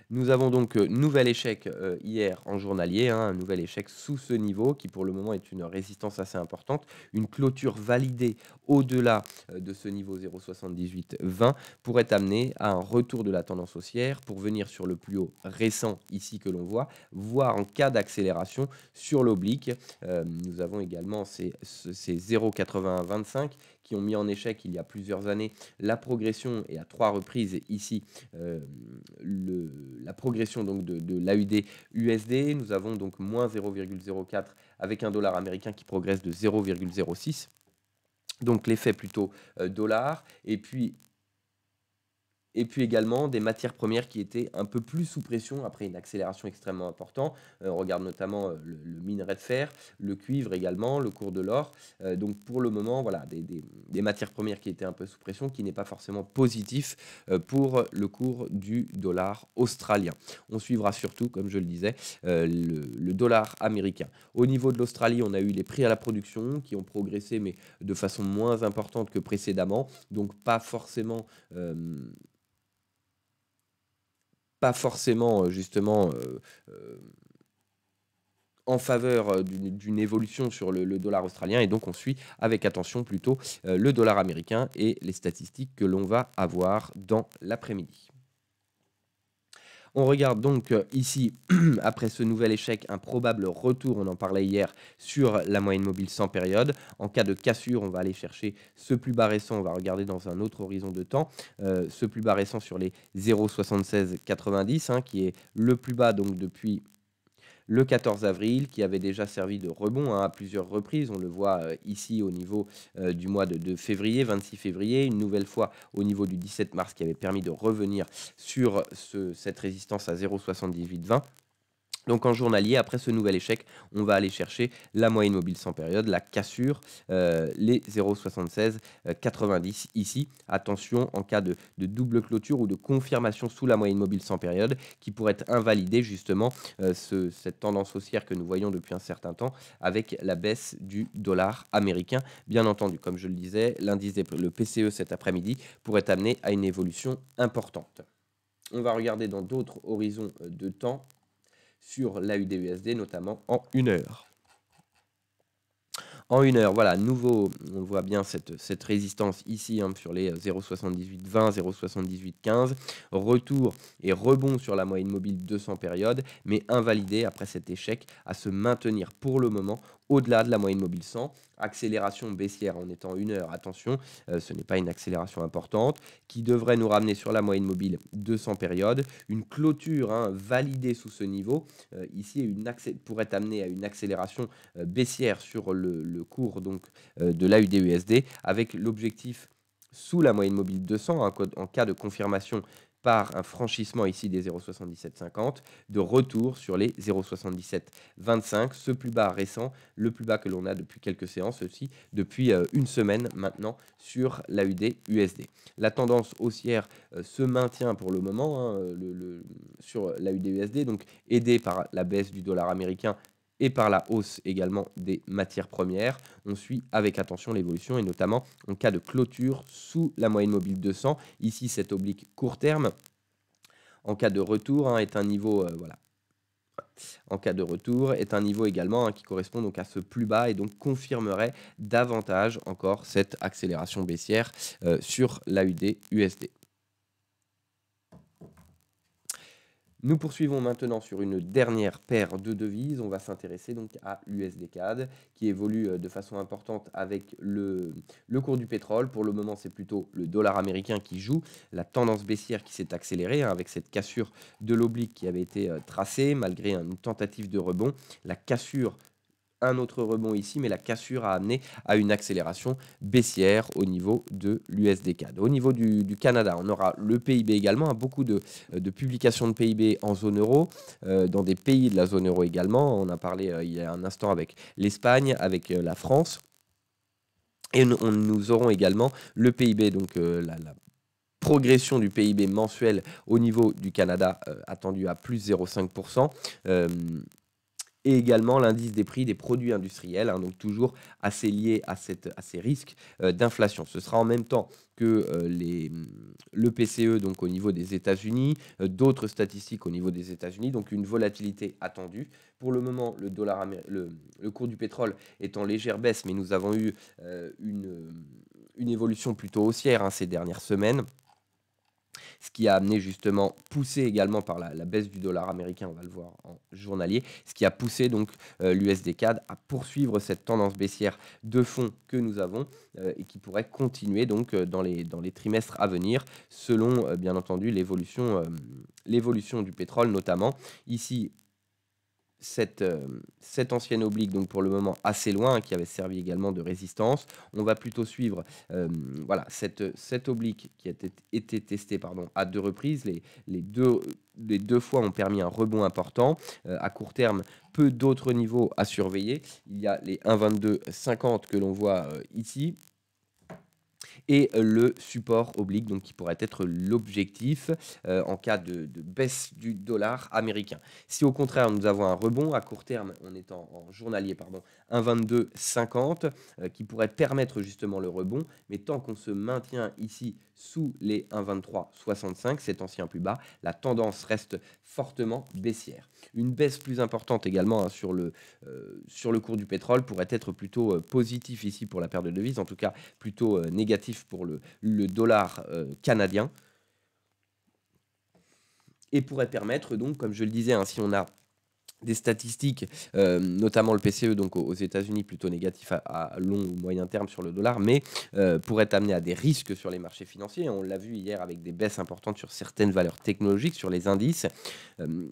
S1: Nous avons donc euh, nouvel échec euh, hier en journalier, hein, un nouvel échec sous ce niveau qui pour le moment est une résistance assez importante, une clôture validée au-delà euh, de ce niveau 0,7820 pourrait amener à un retour de la tendance haussière pour venir sur le plus haut récent ici que l'on voit, voire en cas d'accélération sur l'oblique. nous avons également ces, ces 0,8125 qui ont mis en échec il y a plusieurs années la progression et à trois reprises ici euh, le, la progression donc de, l'AUD USD. Nous avons donc moins 0,04 avec un dollar américain qui progresse de 0,06. Donc l'effet plutôt euh, dollar. Et puis et puis également des matières premières qui étaient un peu plus sous pression après une accélération extrêmement importante. Euh, on regarde notamment euh, le, minerai de fer, le cuivre également, le cours de l'or. Euh, donc pour le moment, voilà, des, matières premières qui étaient un peu sous pression, qui n'est pas forcément positif pour le cours du dollar australien. On suivra surtout, comme je le disais, le, dollar américain. Au niveau de l'Australie, on a eu les prix à la production qui ont progressé, mais de façon moins importante que précédemment. Donc pas forcément pas forcément euh, justement euh, euh, en faveur d'une évolution sur le, dollar australien et donc on suit avec attention plutôt le dollar américain et les statistiques que l'on va avoir dans l'après-midi. On regarde donc euh, ici, <clears throat> après ce nouvel échec, un probable retour, on en parlait hier, sur la moyenne mobile sans période. En cas de cassure, on va aller chercher ce plus bas récent, on va regarder dans un autre horizon de temps, euh, ce plus bas récent sur les 0,7690, hein, qui est le plus bas donc depuis le 14 avril, qui avait déjà servi de rebond hein, à plusieurs reprises. On le voit euh, ici au niveau euh, du mois de, février, 26 février, une nouvelle fois au niveau du 17 mars, qui avait permis de revenir sur cette résistance à 0,7820. Donc en journalier, après ce nouvel échec, on va aller chercher la moyenne mobile sans période, la cassure, euh, les 0,76, 90 euh, ici. Attention, en cas de, double clôture ou de confirmation sous la moyenne mobile sans période, qui pourrait invalider justement euh, cette tendance haussière que nous voyons depuis un certain temps avec la baisse du dollar américain. Bien entendu, comme je le disais, l'indice le PCE cet après-midi pourrait amener à une évolution importante. On va regarder dans d'autres horizons de temps sur l'AUDUSD, notamment en une heure. En une heure, voilà, nouveau, on voit bien cette, résistance ici hein, sur les 0,7820, euh, 0,7815. Retour et rebond sur la moyenne mobile 200 périodes, mais invalidé après cet échec à se maintenir pour le moment au-delà de la moyenne mobile 100. Accélération baissière en étant une heure, attention, euh, ce n'est pas une accélération importante, qui devrait nous ramener sur la moyenne mobile 200 période. Une clôture hein, validée sous ce niveau, euh, ici, pourrait amener à une accélération euh, baissière sur le, cours donc, de l'AUDUSD avec l'objectif sous la moyenne mobile 200 hein, en cas de confirmation par un franchissement ici des 0,7750 de retour sur les 0,7725, ce plus bas récent, le plus bas que l'on a depuis quelques séances aussi, depuis euh, une semaine maintenant sur l'AUD USD. La tendance haussière euh, se maintient pour le moment hein, sur l'AUD USD, donc aidée par la baisse du dollar américain et par la hausse également des matières premières. On suit avec attention l'évolution et notamment en cas de clôture sous la moyenne mobile 200. Ici, cet oblique court terme, en cas de retour, hein, est un niveau euh, voilà, en cas de retour, est un niveau également hein, qui correspond donc à ce plus bas et donc confirmerait davantage encore cette accélération baissière euh, sur l'AUD USD. Nous poursuivons maintenant sur une dernière paire de devises. On va s'intéresser donc à l'USD-CAD qui évolue euh, de façon importante avec le, cours du pétrole. Pour le moment, c'est plutôt le dollar américain qui joue. La tendance baissière qui s'est accélérée hein, avec cette cassure de l'oblique qui avait été euh, tracée malgré une tentative de rebond. La cassure un autre rebond ici, mais la cassure a amené à une accélération baissière au niveau de l'USD-CAD. Au niveau du, Canada, on aura le PIB également, hein, beaucoup euh, de, publications de PIB en zone euro, euh, dans des pays de la zone euro également. On a parlé euh, il y a un instant avec l'Espagne, avec la France. Et nous, aurons également le PIB, donc la, progression du PIB mensuel au niveau du Canada attendue à plus 0,5% et également l'indice des prix des produits industriels, hein, donc toujours assez lié à, ces risques euh, d'inflation. Ce sera en même temps que euh, les, mm, le PCE donc au niveau des États-Unis, euh, d'autres statistiques au niveau des États-Unis, donc une volatilité attendue. Pour le moment, le, dollar, le, cours du pétrole est en légère baisse, mais nous avons eu une, évolution plutôt haussière hein, ces dernières semaines ce qui a amené justement, poussé également par la, baisse du dollar américain, on va le voir en journalier, ce qui a poussé donc euh, l'USD CAD à poursuivre cette tendance baissière de fond que nous avons euh, et qui pourrait continuer donc euh, dans, les, dans les trimestres à venir, selon bien entendu l'évolution l'évolution du pétrole notamment. Ici, euh, cette, ancienne oblique, donc pour le moment assez loin, qui avait servi également de résistance. On va plutôt suivre euh, voilà, cette, oblique qui a été testée pardon, à deux reprises. Les, les, deux, fois ont permis un rebond important. Euh, à court terme, peu d'autres niveaux à surveiller. Il y a les 1,22,50 que l'on voit ici et le support oblique, donc qui pourrait être l'objectif euh, en cas de, baisse du dollar américain. Si au contraire nous avons un rebond à court terme, on est en, journalier, pardon, 1,2250 euh, qui pourrait permettre justement le rebond, mais tant qu'on se maintient ici sous les 1,2365, cet ancien plus bas, la tendance reste fortement baissière. Une baisse plus importante également hein, sur, le, euh, sur le cours du pétrole pourrait être plutôt euh, positif ici pour la perte de devises, en tout cas plutôt euh, négatif pour le, dollar canadien. Et pourrait permettre donc, comme je le disais, hein, si on a des statistiques, euh, notamment le PCE donc aux États-Unis plutôt négatif à, long ou moyen terme sur le dollar, mais euh, pourrait amener à des risques sur les marchés financiers. On l'a vu hier avec des baisses importantes sur certaines valeurs technologiques, sur les indices, euh,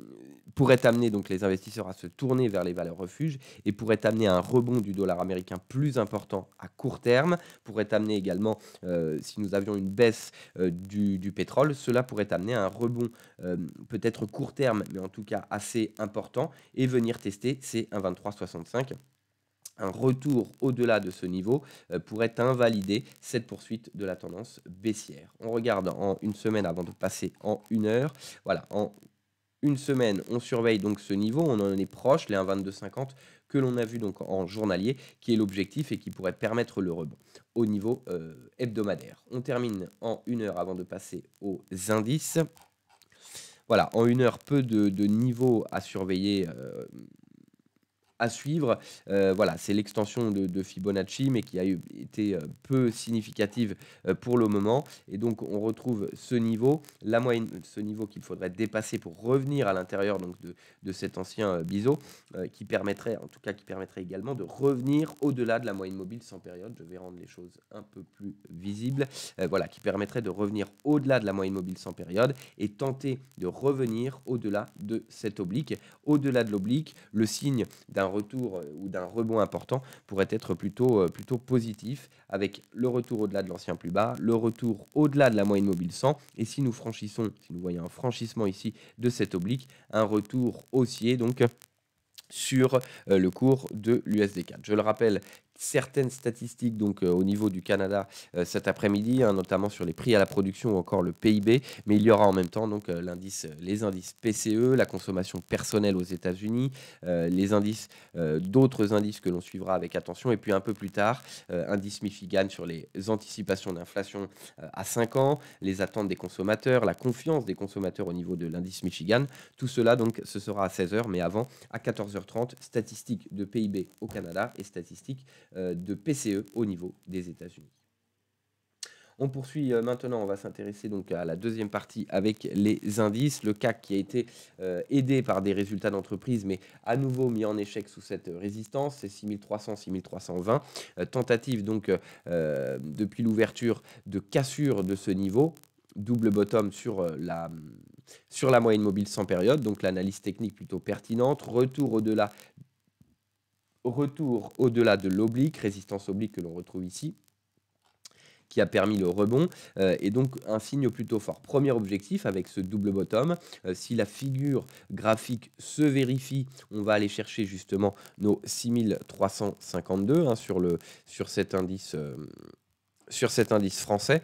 S1: pourrait amener donc les investisseurs à se tourner vers les valeurs refuges et pourrait amener un rebond du dollar américain plus important à court terme. Pourrait amener également, si nous avions une baisse du, du, pétrole, cela pourrait amener à un rebond peut-être court terme, mais en tout cas assez important et venir tester ces 1,2365 un retour au-delà de ce niveau euh, pourrait invalider cette poursuite de la tendance baissière. On regarde en une semaine avant de passer en une heure. Voilà, en une semaine, on surveille donc ce niveau, on en est proche, les 1,2250 que l'on a vu donc en journalier, qui est l'objectif et qui pourrait permettre le rebond au niveau euh, hebdomadaire. On termine en une heure avant de passer aux indices voilà, en une heure, peu de, de niveaux à surveiller euh, suivre. Euh, voilà, c'est l'extension de, Fibonacci, mais qui a été euh, peu significative euh, pour le moment. Et donc, on retrouve ce niveau, la moyenne, ce niveau qu'il faudrait dépasser pour revenir à l'intérieur donc de, cet ancien biseau, qui permettrait, en tout cas, qui permettrait également de revenir au-delà de la moyenne mobile sans période. Je vais rendre les choses un peu plus visibles. voilà, qui permettrait de revenir au-delà de la moyenne mobile sans période et tenter de revenir au-delà de cette oblique. Au-delà de l'oblique, le signe d'un retour euh, ou d'un rebond important pourrait être plutôt, euh, plutôt positif, avec le retour au-delà de l'ancien plus bas, le retour au-delà de la moyenne mobile 100, et si nous franchissons, si nous voyons un franchissement ici de cette oblique, un retour haussier, donc sur euh, le cours de l'USD4. Je le rappelle, certaines statistiques donc euh, au niveau du Canada euh, cet après-midi, hein, notamment sur les prix à la production ou encore le PIB, mais il y aura en même temps donc euh, l'indice, les indices PCE, la consommation personnelle aux États-Unis, les indices, d'autres indices que l'on suivra avec attention, et puis un peu plus tard, indice Michigan sur les anticipations d'inflation à 5 ans, les attentes des consommateurs, la confiance des consommateurs au niveau de l'indice Michigan. Tout cela donc ce sera à 16h, mais avant à 14h30, statistiques de PIB au Canada et statistiques euh, de PCE au niveau des États-Unis. On poursuit euh, maintenant, on va s'intéresser donc à la deuxième partie avec les indices. Le CAC qui a été euh, aidé par des résultats d'entreprise, mais à nouveau mis en échec sous cette résistance, c'est 6300, 6320. tentative donc depuis l'ouverture de cassure de ce niveau, double bottom sur la, sur la moyenne mobile sans période, donc l'analyse technique plutôt pertinente, retour au-delà retour au-delà de l'oblique, résistance oblique que l'on retrouve ici, qui a permis le rebond euh, et donc un signe plutôt fort. Premier objectif avec ce double bottom, euh, si la figure graphique se vérifie, on va aller chercher justement nos 6352 hein, sur, le, sur cet indice. Euh, sur cet indice français,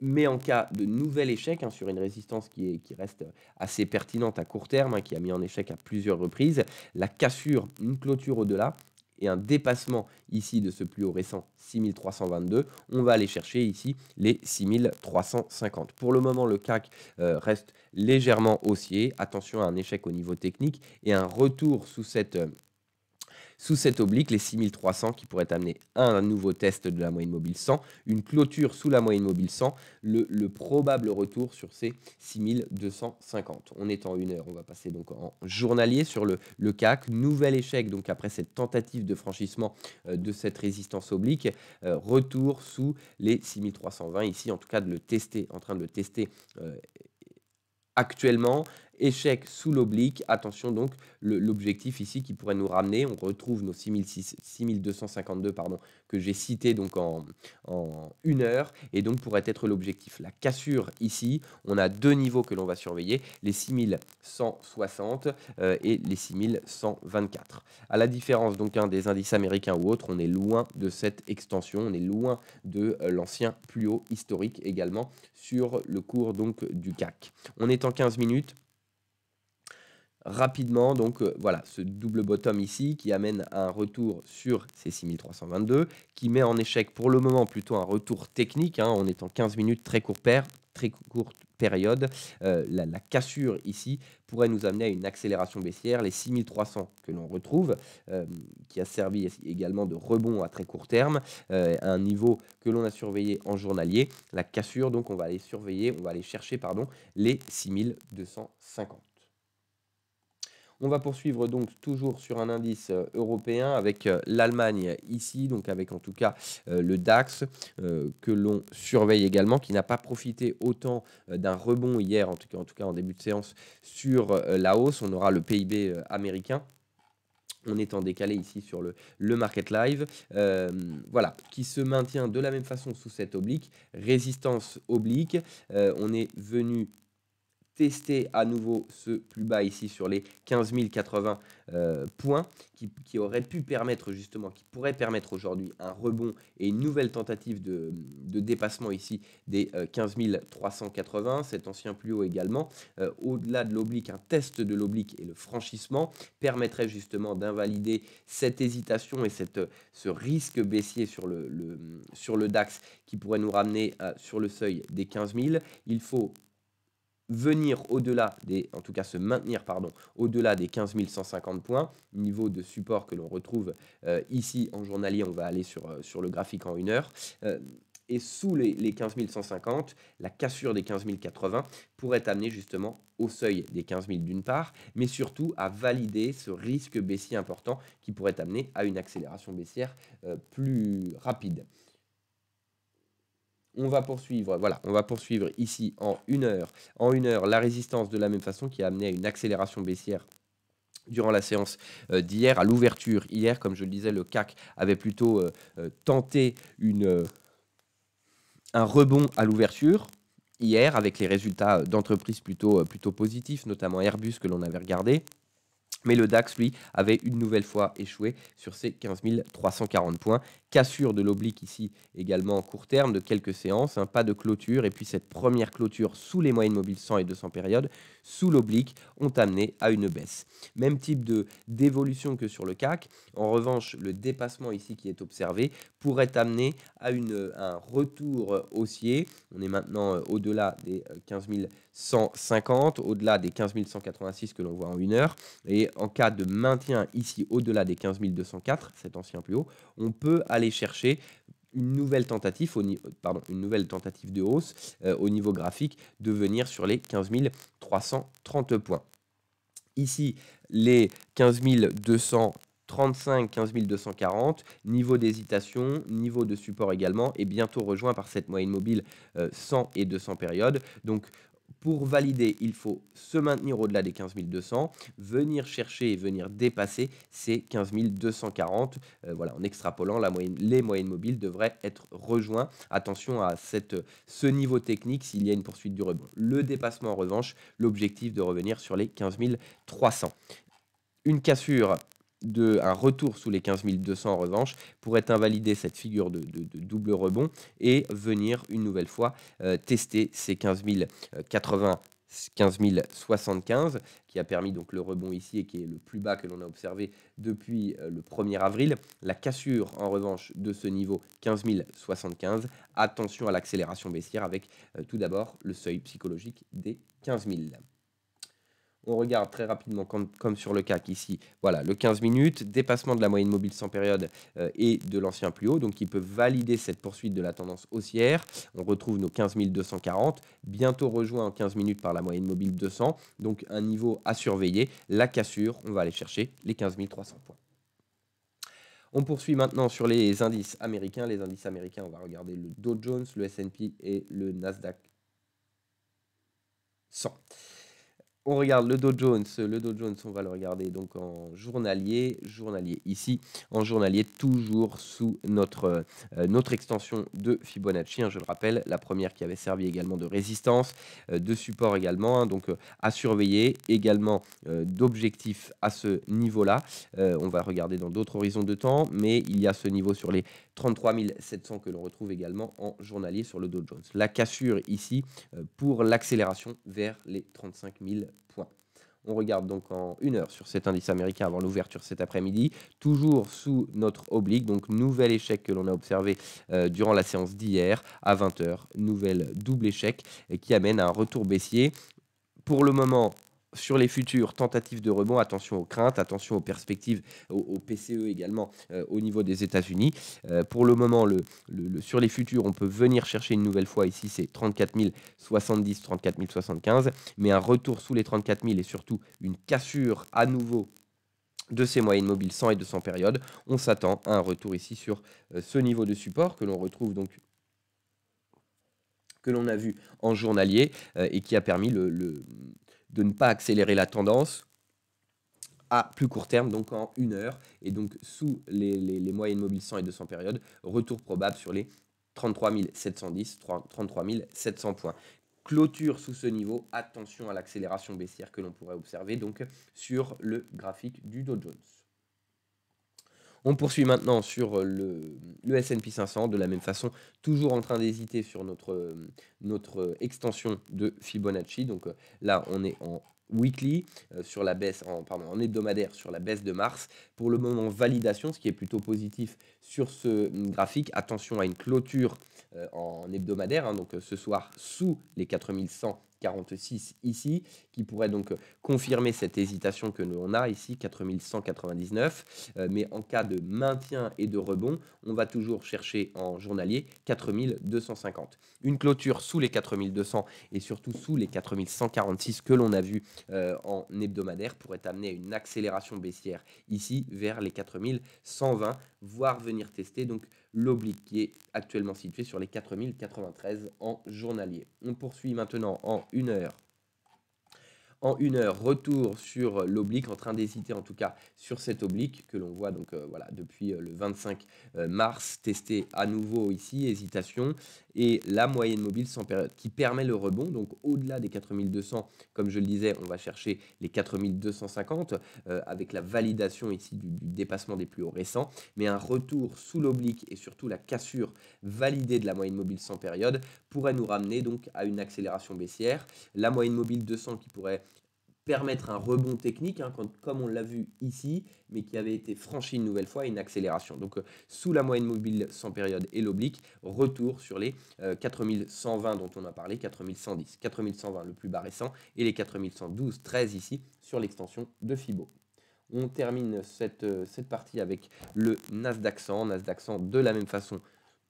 S1: mais en cas de nouvel échec hein, sur une résistance qui, reste assez pertinente à court terme, hein, qui a mis en échec à plusieurs reprises, la cassure, une clôture au-delà et un dépassement ici de ce plus haut récent 6322, on va aller chercher ici les 6350. Pour le moment, le CAC euh, reste légèrement haussier. Attention à un échec au niveau technique et un retour sous cette... Euh, sous cette oblique, les 6300 qui pourraient amener un nouveau test de la moyenne mobile 100, une clôture sous la moyenne mobile 100, le, probable retour sur ces 6250. On est en une heure, on va passer donc en journalier sur le, CAC. Nouvel échec donc après cette tentative de franchissement euh, de cette résistance oblique. Euh, retour sous les 6320 ici, en tout cas de le tester, en train de le tester. Euh, actuellement, Échec sous l'oblique. Attention donc, l'objectif ici qui pourrait nous ramener, on retrouve nos 6252 pardon, que j'ai cité donc en, une heure et donc pourrait être l'objectif. La cassure ici, on a deux niveaux que l'on va surveiller, les 6160 euh, et les 6124. À la différence donc hein, des indices américains ou autres, on est loin de cette extension, on est loin de euh, l'ancien plus haut historique également sur le cours donc du CAC. On est en 15 minutes rapidement. Donc euh, voilà, ce double bottom ici qui amène un retour sur ces 6322, qui met en échec pour le moment plutôt un retour technique. on hein, est en 15 minutes, très court très courte période. Euh, la, cassure ici pourrait nous amener à une accélération baissière. Les 6300 que l'on retrouve, euh, qui a servi également de rebond à très court terme, un niveau que l'on a surveillé en journalier. La cassure, donc on va aller surveiller, on va aller chercher pardon, les 6250. On va poursuivre donc toujours sur un indice euh, européen avec euh, l'Allemagne ici, donc avec en tout cas euh, le DAX que l'on surveille également, qui n'a pas profité autant d'un rebond hier, en tout, cas, en début de séance, sur la hausse. On aura le PIB américain on est en décalé ici sur le, le market live, voilà, qui se maintient de la même façon sous cette oblique, résistance oblique, on est venu tester à nouveau ce plus bas ici sur les 15 080 euh, points qui, aurait pu permettre justement, qui pourrait permettre aujourd'hui un rebond et une nouvelle tentative de, dépassement ici des 15 euh, 380, cet ancien plus haut également, euh, au-delà de l'oblique, un test de l'oblique et le franchissement permettrait justement d'invalider cette hésitation et cette, ce risque baissier sur le, sur le DAX qui pourrait nous ramener sur le seuil des 15 000. Il faut venir au-delà des, en tout cas se maintenir, pardon, au-delà des 15 150 points, niveau de support que l'on retrouve euh, ici en journalier, on va aller sur, euh, le graphique en une heure. Euh, et sous les, 15 150, la cassure des 15 080 pourrait amener justement au seuil des 15 000 d'une part, mais surtout à valider ce risque baissier important qui pourrait amener à une accélération baissière plus rapide on va poursuivre, voilà, on va poursuivre ici en une heure, en une heure la résistance de la même façon qui a amené à une accélération baissière durant la séance euh, d'hier, à l'ouverture. Hier, comme je le disais, le CAC avait plutôt euh, euh, tenté une, un rebond à l'ouverture. Hier, avec les résultats d'entreprises plutôt, plutôt positifs, notamment Airbus que l'on avait regardé, mais le DAX, lui, avait une nouvelle fois échoué sur ses 15 340 points. Cassure de l'oblique ici également en court terme de quelques séances, hein, pas de clôture. Et puis cette première clôture sous les moyennes mobiles 100 et 200 périodes, sous l'oblique, ont amené à une baisse. Même type de d'évolution que sur le CAC. En revanche, le dépassement ici qui est observé pourrait amener à, une, un retour haussier. On est maintenant euh, au-delà des 15 euh, 150, au-delà des 15 186 que l'on voit en une heure. Et en cas de maintien ici au-delà des 15 204, cet ancien plus haut, on peut aller chercher une nouvelle tentative, au pardon, une nouvelle tentative de hausse euh, au niveau graphique de venir sur les 15 330 points. Ici, les 15 235, 15 240, niveau d'hésitation, niveau de support également, et bientôt rejoint par cette moyenne mobile 100 euh, et 200 périodes. Donc pour valider, il faut se maintenir au-delà des 15 200, venir chercher et venir dépasser ces 15 240. Euh, voilà, en extrapolant, la moyenne, les moyennes mobiles devraient être rejoints. Attention à cette, ce niveau technique s'il y a une poursuite du rebond. Le dépassement, en revanche, l'objectif de revenir sur les 15 300. Une cassure de, un retour sous les 15 200 en revanche pourrait invalider cette figure de, double rebond et venir une nouvelle fois euh, tester ces 15 080 15 075 qui a permis donc le rebond ici et qui est le plus bas que l'on a observé depuis euh, le 1er avril. La cassure en revanche de ce niveau 15 075. Attention à l'accélération baissière avec euh, tout d'abord le seuil psychologique des 15 000. On regarde très rapidement, comme, sur le CAC ici, voilà, le 15 minutes, dépassement de la moyenne mobile sans période euh, et de l'ancien plus haut, donc il peut valider cette poursuite de la tendance haussière. On retrouve nos 15 240, bientôt rejoint en 15 minutes par la moyenne mobile 200, donc un niveau à surveiller. La cassure, on va aller chercher les 15 300 points. On poursuit maintenant sur les indices américains. Les indices américains, on va regarder le Dow Jones, le S&P et le Nasdaq 100 on regarde le Dow Jones. Le Dow Jones, on va le regarder donc en journalier. Journalier ici, en journalier, toujours sous notre, euh, notre extension de Fibonacci. Hein, je le rappelle, la première qui avait servi également de résistance, euh, de support également. Hein, donc euh, à surveiller, également d'objectifs à ce niveau-là. on va regarder dans d'autres horizons de temps, mais il y a ce niveau sur les 33 700 que l'on retrouve également en journalier sur le Dow Jones. La cassure ici pour l'accélération vers les 35 000. Point. On regarde donc en une heure sur cet indice américain avant l'ouverture cet après-midi, toujours sous notre oblique, donc nouvel échec que l'on a observé euh, durant la séance d'hier à 20h, nouvel double échec euh, qui amène à un retour baissier. Pour le moment, sur les futures tentatives de rebond, attention aux craintes, attention aux perspectives, au, PCE également euh, au niveau des États-Unis. Euh, pour le moment, sur les futurs, on peut venir chercher une nouvelle fois ici, c'est 34 070, 34 075, mais un retour sous les 34 000 et surtout une cassure à nouveau de ces moyennes mobiles 100 et 200 périodes, on s'attend à un retour ici sur euh, ce niveau de support que l'on retrouve donc que l'on a vu en journalier et qui a permis le de ne pas accélérer la tendance à plus court terme, donc en une heure, et donc sous les, moyennes mobiles 100 et 200 périodes, retour probable sur les 33 710, 33 700 points. Clôture sous ce niveau, attention à l'accélération baissière que l'on pourrait observer donc sur le graphique du Dow Jones. On poursuit maintenant sur euh, le, S&P 500, de la même façon, toujours en train d'hésiter sur notre, euh, notre euh, extension de Fibonacci. Donc là, on est en weekly euh, sur la baisse, en, pardon, en hebdomadaire sur la baisse de mars. Pour le moment, validation, ce qui est plutôt positif sur ce mm, graphique. Attention à une clôture euh, en hebdomadaire, hein, donc euh, ce soir sous les 4146 ici, qui pourrait donc confirmer cette hésitation que on a ici, 4199. mais en cas de maintien et de rebond, on va toujours chercher en journalier 4250. Une clôture sous les 4200 et surtout sous les 4146 que l'on a vu euh, en hebdomadaire pourrait amener à une accélération baissière ici vers les 4120, voire venir tester donc l'oblique qui est actuellement situé sur les 4093 en journalier. On poursuit maintenant en 1 heure en une heure. Retour sur l'oblique, en train d'hésiter en tout cas sur cette oblique que l'on voit donc euh, voilà depuis euh, le 25 euh, mars, testé à nouveau ici, hésitation et la moyenne mobile sans période qui permet le rebond. Donc au-delà des 4200, comme je le disais, on va chercher les 4250 avec la validation ici du, dépassement des plus hauts récents, mais un retour sous l'oblique et surtout la cassure validée de la moyenne mobile sans période pourrait nous ramener donc à une accélération baissière. La moyenne mobile 200 qui pourrait permettre un rebond technique, hein, comme on l'a vu ici, mais qui avait été franchi une nouvelle fois, une accélération. Donc euh, sous la moyenne mobile sans période et l'oblique, retour sur les 4120 euh, dont on a parlé, 4110, 4120 le plus bas récent, et les 4112, 13 ici, sur l'extension de Fibo. On termine cette, euh, cette partie avec le Nasdaq 100, Nasdaq d'accent de la même façon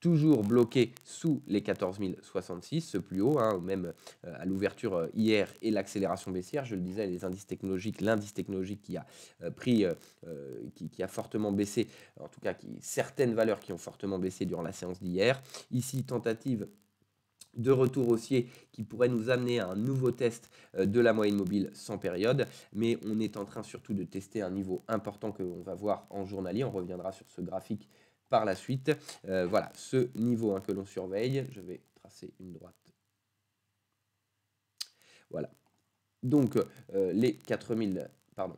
S1: toujours bloqué sous les 14 066, ce plus haut, hein, même euh, à l'ouverture euh, hier et l'accélération baissière. Je le disais, les indices technologiques, l'indice technologique qui a euh, pris, qui, a fortement baissé, en tout cas certaines valeurs qui ont fortement baissé durant la séance d'hier. Ici, tentative de retour haussier qui pourrait nous amener à un nouveau test de la moyenne mobile sans période, mais on est en train surtout de tester un niveau important que l'on va voir en journalier. On reviendra sur ce graphique par la suite. Euh, voilà, ce niveau que l'on surveille. Je vais tracer une droite. Voilà. Donc, euh, les 4000... Pardon.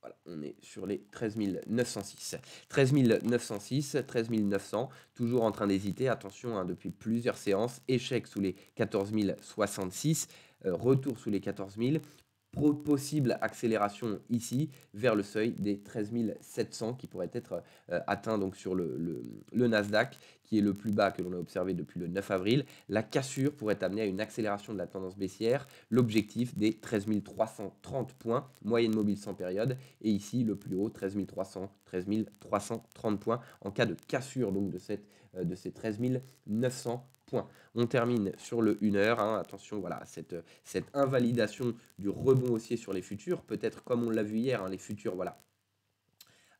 S1: Voilà, on est sur les 13 906. 13 906, 13 900, toujours en train d'hésiter. Attention, hein, depuis plusieurs séances, échec sous les 14 066, euh, retour sous les 14 000, possible accélération ici vers le seuil des 13 700 qui pourrait être euh, atteint donc sur le, le, Nasdaq qui est le plus bas que l'on a observé depuis le 9 avril. La cassure pourrait amener à une accélération de la tendance baissière, l'objectif des 13 330 points, moyenne mobile sans période et ici le plus haut 13 300, 13 330 points en cas de cassure donc de, cette, euh, de ces 13 900 on termine sur le 1 heure. Hein. Attention, voilà, cette, cette invalidation du rebond haussier sur les futurs, peut-être comme on l'a vu hier, hein, les futurs, voilà,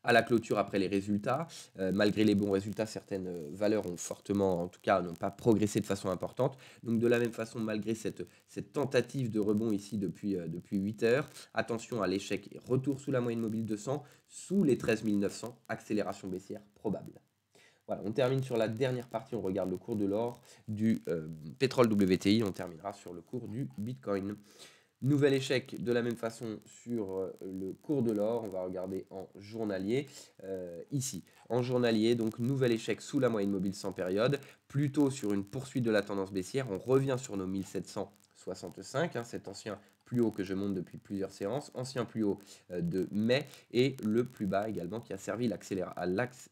S1: à la clôture après les résultats. Euh, malgré les bons résultats, certaines euh, valeurs ont fortement, en tout cas, n'ont pas progressé de façon importante. Donc de la même façon, malgré cette, cette tentative de rebond ici depuis, euh, depuis 8 heures, attention à l'échec et retour sous la moyenne mobile 200, sous les 13 900, accélération baissière probable on termine sur la dernière partie, on regarde le cours de l'or, du euh, pétrole WTI, on terminera sur le cours du Bitcoin. Nouvel échec de la même façon sur euh, le cours de l'or, on va regarder en journalier, euh, ici. En journalier, donc nouvel échec sous la moyenne mobile sans période, plutôt sur une poursuite de la tendance baissière, on revient sur nos 1765, hein, cet ancien plus haut que je monte depuis plusieurs séances, ancien plus haut de mai, et le plus bas également qui a servi à l'axe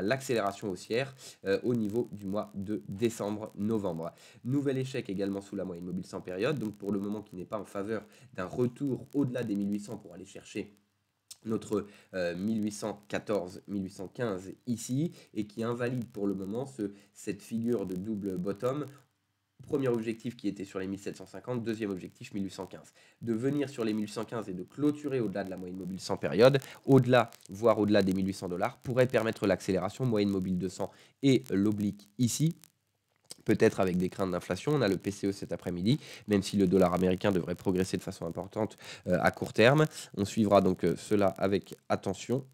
S1: l'accélération haussière euh, au niveau du mois de décembre-novembre. Nouvel échec également sous la moyenne mobile sans période, donc pour le moment qui n'est pas en faveur d'un retour au-delà des 1800 pour aller chercher notre 1814-1815 euh, ici et qui invalide pour le moment ce, cette figure de double bottom Premier objectif qui était sur les 1750, deuxième objectif 1815. De venir sur les 1815 et de clôturer au-delà de la moyenne mobile sans période, au-delà, voire au-delà des 1800 dollars, pourrait permettre l'accélération moyenne mobile 200 et l'oblique ici, peut-être avec des craintes d'inflation. On a le PCE cet après-midi, même si le dollar américain devrait progresser de façon importante euh, à court terme. On suivra donc euh, cela avec attention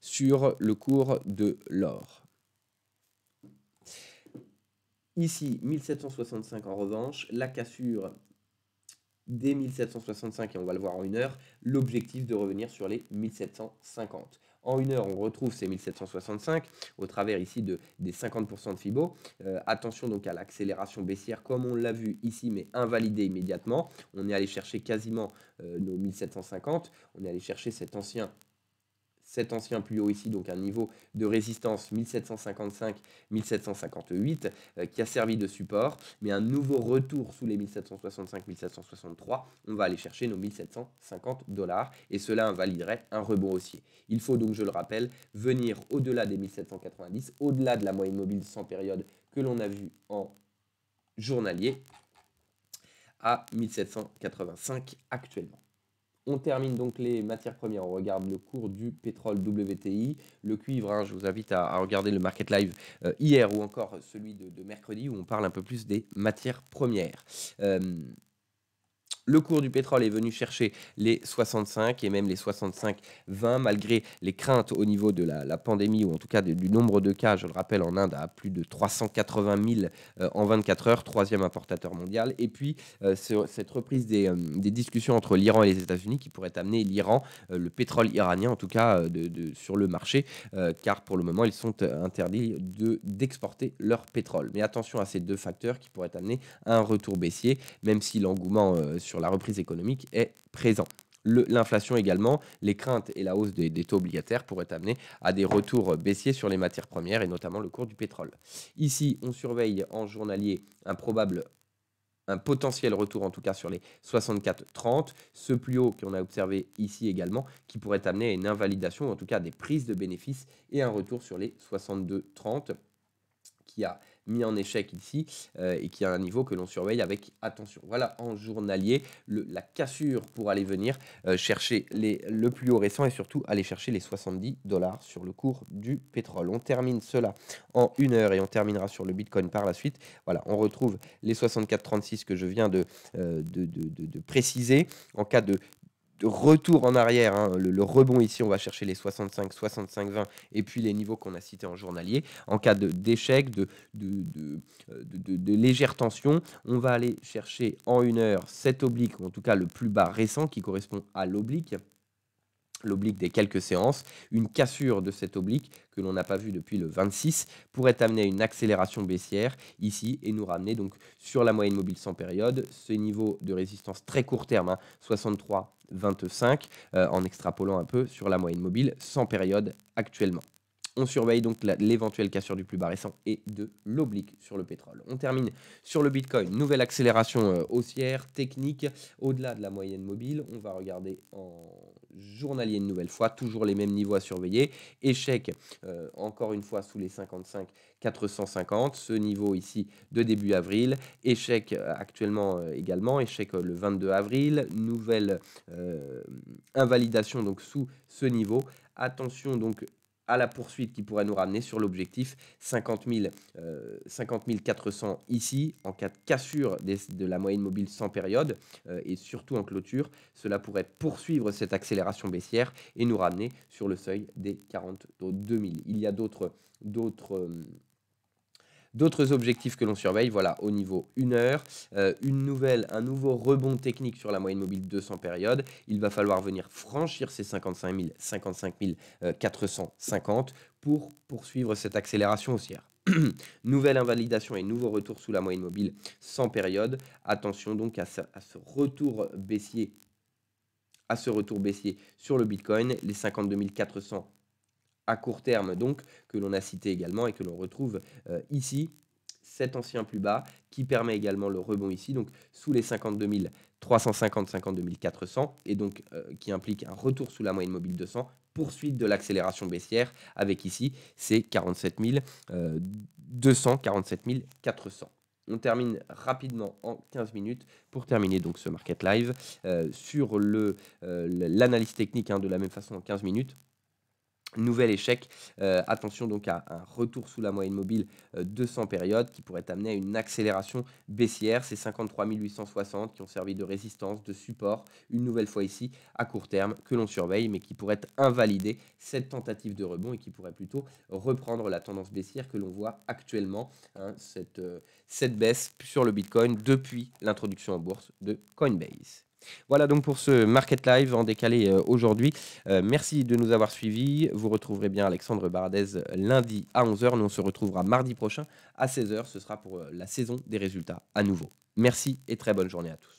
S1: sur le cours de l'or. Ici, 1765 en revanche, la cassure des 1765, et on va le voir en une heure, l'objectif de revenir sur les 1750. En une heure, on retrouve ces 1765 au travers ici de, des 50% de Fibo. Euh, attention donc à l'accélération baissière comme on l'a vu ici, mais invalidée immédiatement. On est allé chercher quasiment euh, nos 1750. On est allé chercher cet ancien cet ancien plus haut ici, donc un niveau de résistance 1755-1758 euh, qui a servi de support, mais un nouveau retour sous les 1765-1763, on va aller chercher nos 1750 dollars et cela invaliderait un rebond haussier. Il faut donc, je le rappelle, venir au-delà des 1790, au-delà de la moyenne mobile sans période que l'on a vue en journalier à 1785 actuellement. On termine donc les matières premières. On regarde le cours du pétrole WTI, le cuivre. Hein, je vous invite à, regarder le Market Live euh, hier ou encore celui de, mercredi où on parle un peu plus des matières premières. Euh, le cours du pétrole est venu chercher les 65 et même les 65-20 malgré les craintes au niveau de la, pandémie ou en tout cas du nombre de cas. Je le rappelle, en Inde, à plus de 380 000 euh, en 24 heures, troisième importateur mondial. Et puis euh, cette reprise euh, des, discussions entre l'Iran et les États-Unis qui pourrait amener l'Iran, le pétrole iranien en tout cas, sur le marché, car pour le moment, ils sont interdits d'exporter leur pétrole. Mais attention à ces deux facteurs qui pourraient amener un retour baissier, même si l'engouement sur la reprise économique est présent. L'inflation également, les craintes et la hausse des, taux obligataires pourraient amener à des retours baissiers sur les matières premières et notamment le cours du pétrole. Ici, on surveille en journalier un probable un potentiel retour en tout cas sur les 64,30, ce plus haut qu'on a observé ici également, qui pourrait amener à une invalidation, en tout cas des prises de bénéfices et un retour sur les 62,30 qui a mis en échec ici euh, et qui a un niveau que l'on surveille avec attention. Voilà en journalier la cassure pour aller venir euh, chercher les, le plus haut récent et surtout aller chercher les 70 dollars sur le cours du pétrole. On termine cela en une heure et on terminera sur le Bitcoin par la suite. Voilà, on retrouve les 64,36 que je viens euh, de, de, de, préciser en cas de retour en arrière, hein, le, rebond ici, on va chercher les 65, 65, 20, et puis les niveaux qu'on a cités en journalier. En cas d'échec, euh, de de, légère tension, on va aller chercher en une heure cet oblique, ou en tout cas le plus bas récent qui correspond à l'oblique l'oblique des quelques séances, une cassure de cet oblique que l'on n'a pas vu depuis le 26 pourrait amener à une accélération baissière ici et nous ramener donc sur la moyenne mobile sans période, ce niveau de résistance très court terme, hein, 63 25 euh, en extrapolant un peu sur la moyenne mobile sans période actuellement. On surveille donc l'éventuelle cassure du plus bas récent et de l'oblique sur le pétrole. On termine sur le Bitcoin. Nouvelle accélération euh, haussière, technique, au-delà de la moyenne mobile. On va regarder en journalier une nouvelle fois, toujours les mêmes niveaux à surveiller. Échec, euh, encore une fois, sous les 55 450, ce niveau ici de début avril. Échec euh, actuellement euh, également, échec le 22 avril, nouvelle invalidation donc sous ce niveau. Attention donc à la poursuite qui pourrait nous ramener sur l'objectif 50, euh, 50, 400 ici, en cas de cassure de la moyenne mobile sans période, euh, et surtout en clôture, cela pourrait poursuivre cette accélération baissière et nous ramener sur le seuil des 42 000. Il y a d'autres euh, D'autres objectifs que l'on surveille, voilà, au niveau 1 heure, euh, une nouvelle, un nouveau rebond technique sur la moyenne mobile 200 périodes. Il va falloir venir franchir ces 55 000, 55 450 pour poursuivre cette accélération haussière. <clears throat> Nouvelle invalidation et nouveau retour sous la moyenne mobile 100 période. Attention donc à ce, retour baissier à ce retour baissier sur le Bitcoin, les 52 400 à court terme, donc, que l'on a cité également et que l'on retrouve euh, ici, cet ancien plus bas qui permet également le rebond ici, donc sous les 52 350, 52 400, et donc euh, qui implique un retour sous la moyenne mobile 200, poursuite de l'accélération baissière avec ici ces 47 200, 47 400. On termine rapidement en 15 minutes pour terminer donc ce market live euh, sur sur l'analyse technique hein, de la même façon en 15 minutes. Nouvel échec, euh, attention donc à un retour sous la moyenne mobile euh, de 200 périodes qui pourrait amener à une accélération baissière. Ces 53 860 qui ont servi de résistance, de support, une nouvelle fois ici à court terme que l'on surveille, mais qui pourrait invalider cette tentative de rebond et qui pourrait plutôt reprendre la tendance baissière que l'on voit actuellement, hein, euh, cette baisse sur le Bitcoin depuis l'introduction en bourse de Coinbase. Voilà donc pour ce Market Live en décalé euh, aujourd'hui. Euh, merci de nous avoir suivis. Vous retrouverez bien Alexandre Baradez lundi à 11h. Nous, on se retrouvera mardi prochain à 16h. Ce sera pour euh, la saison des résultats à nouveau. Merci et très bonne journée à tous.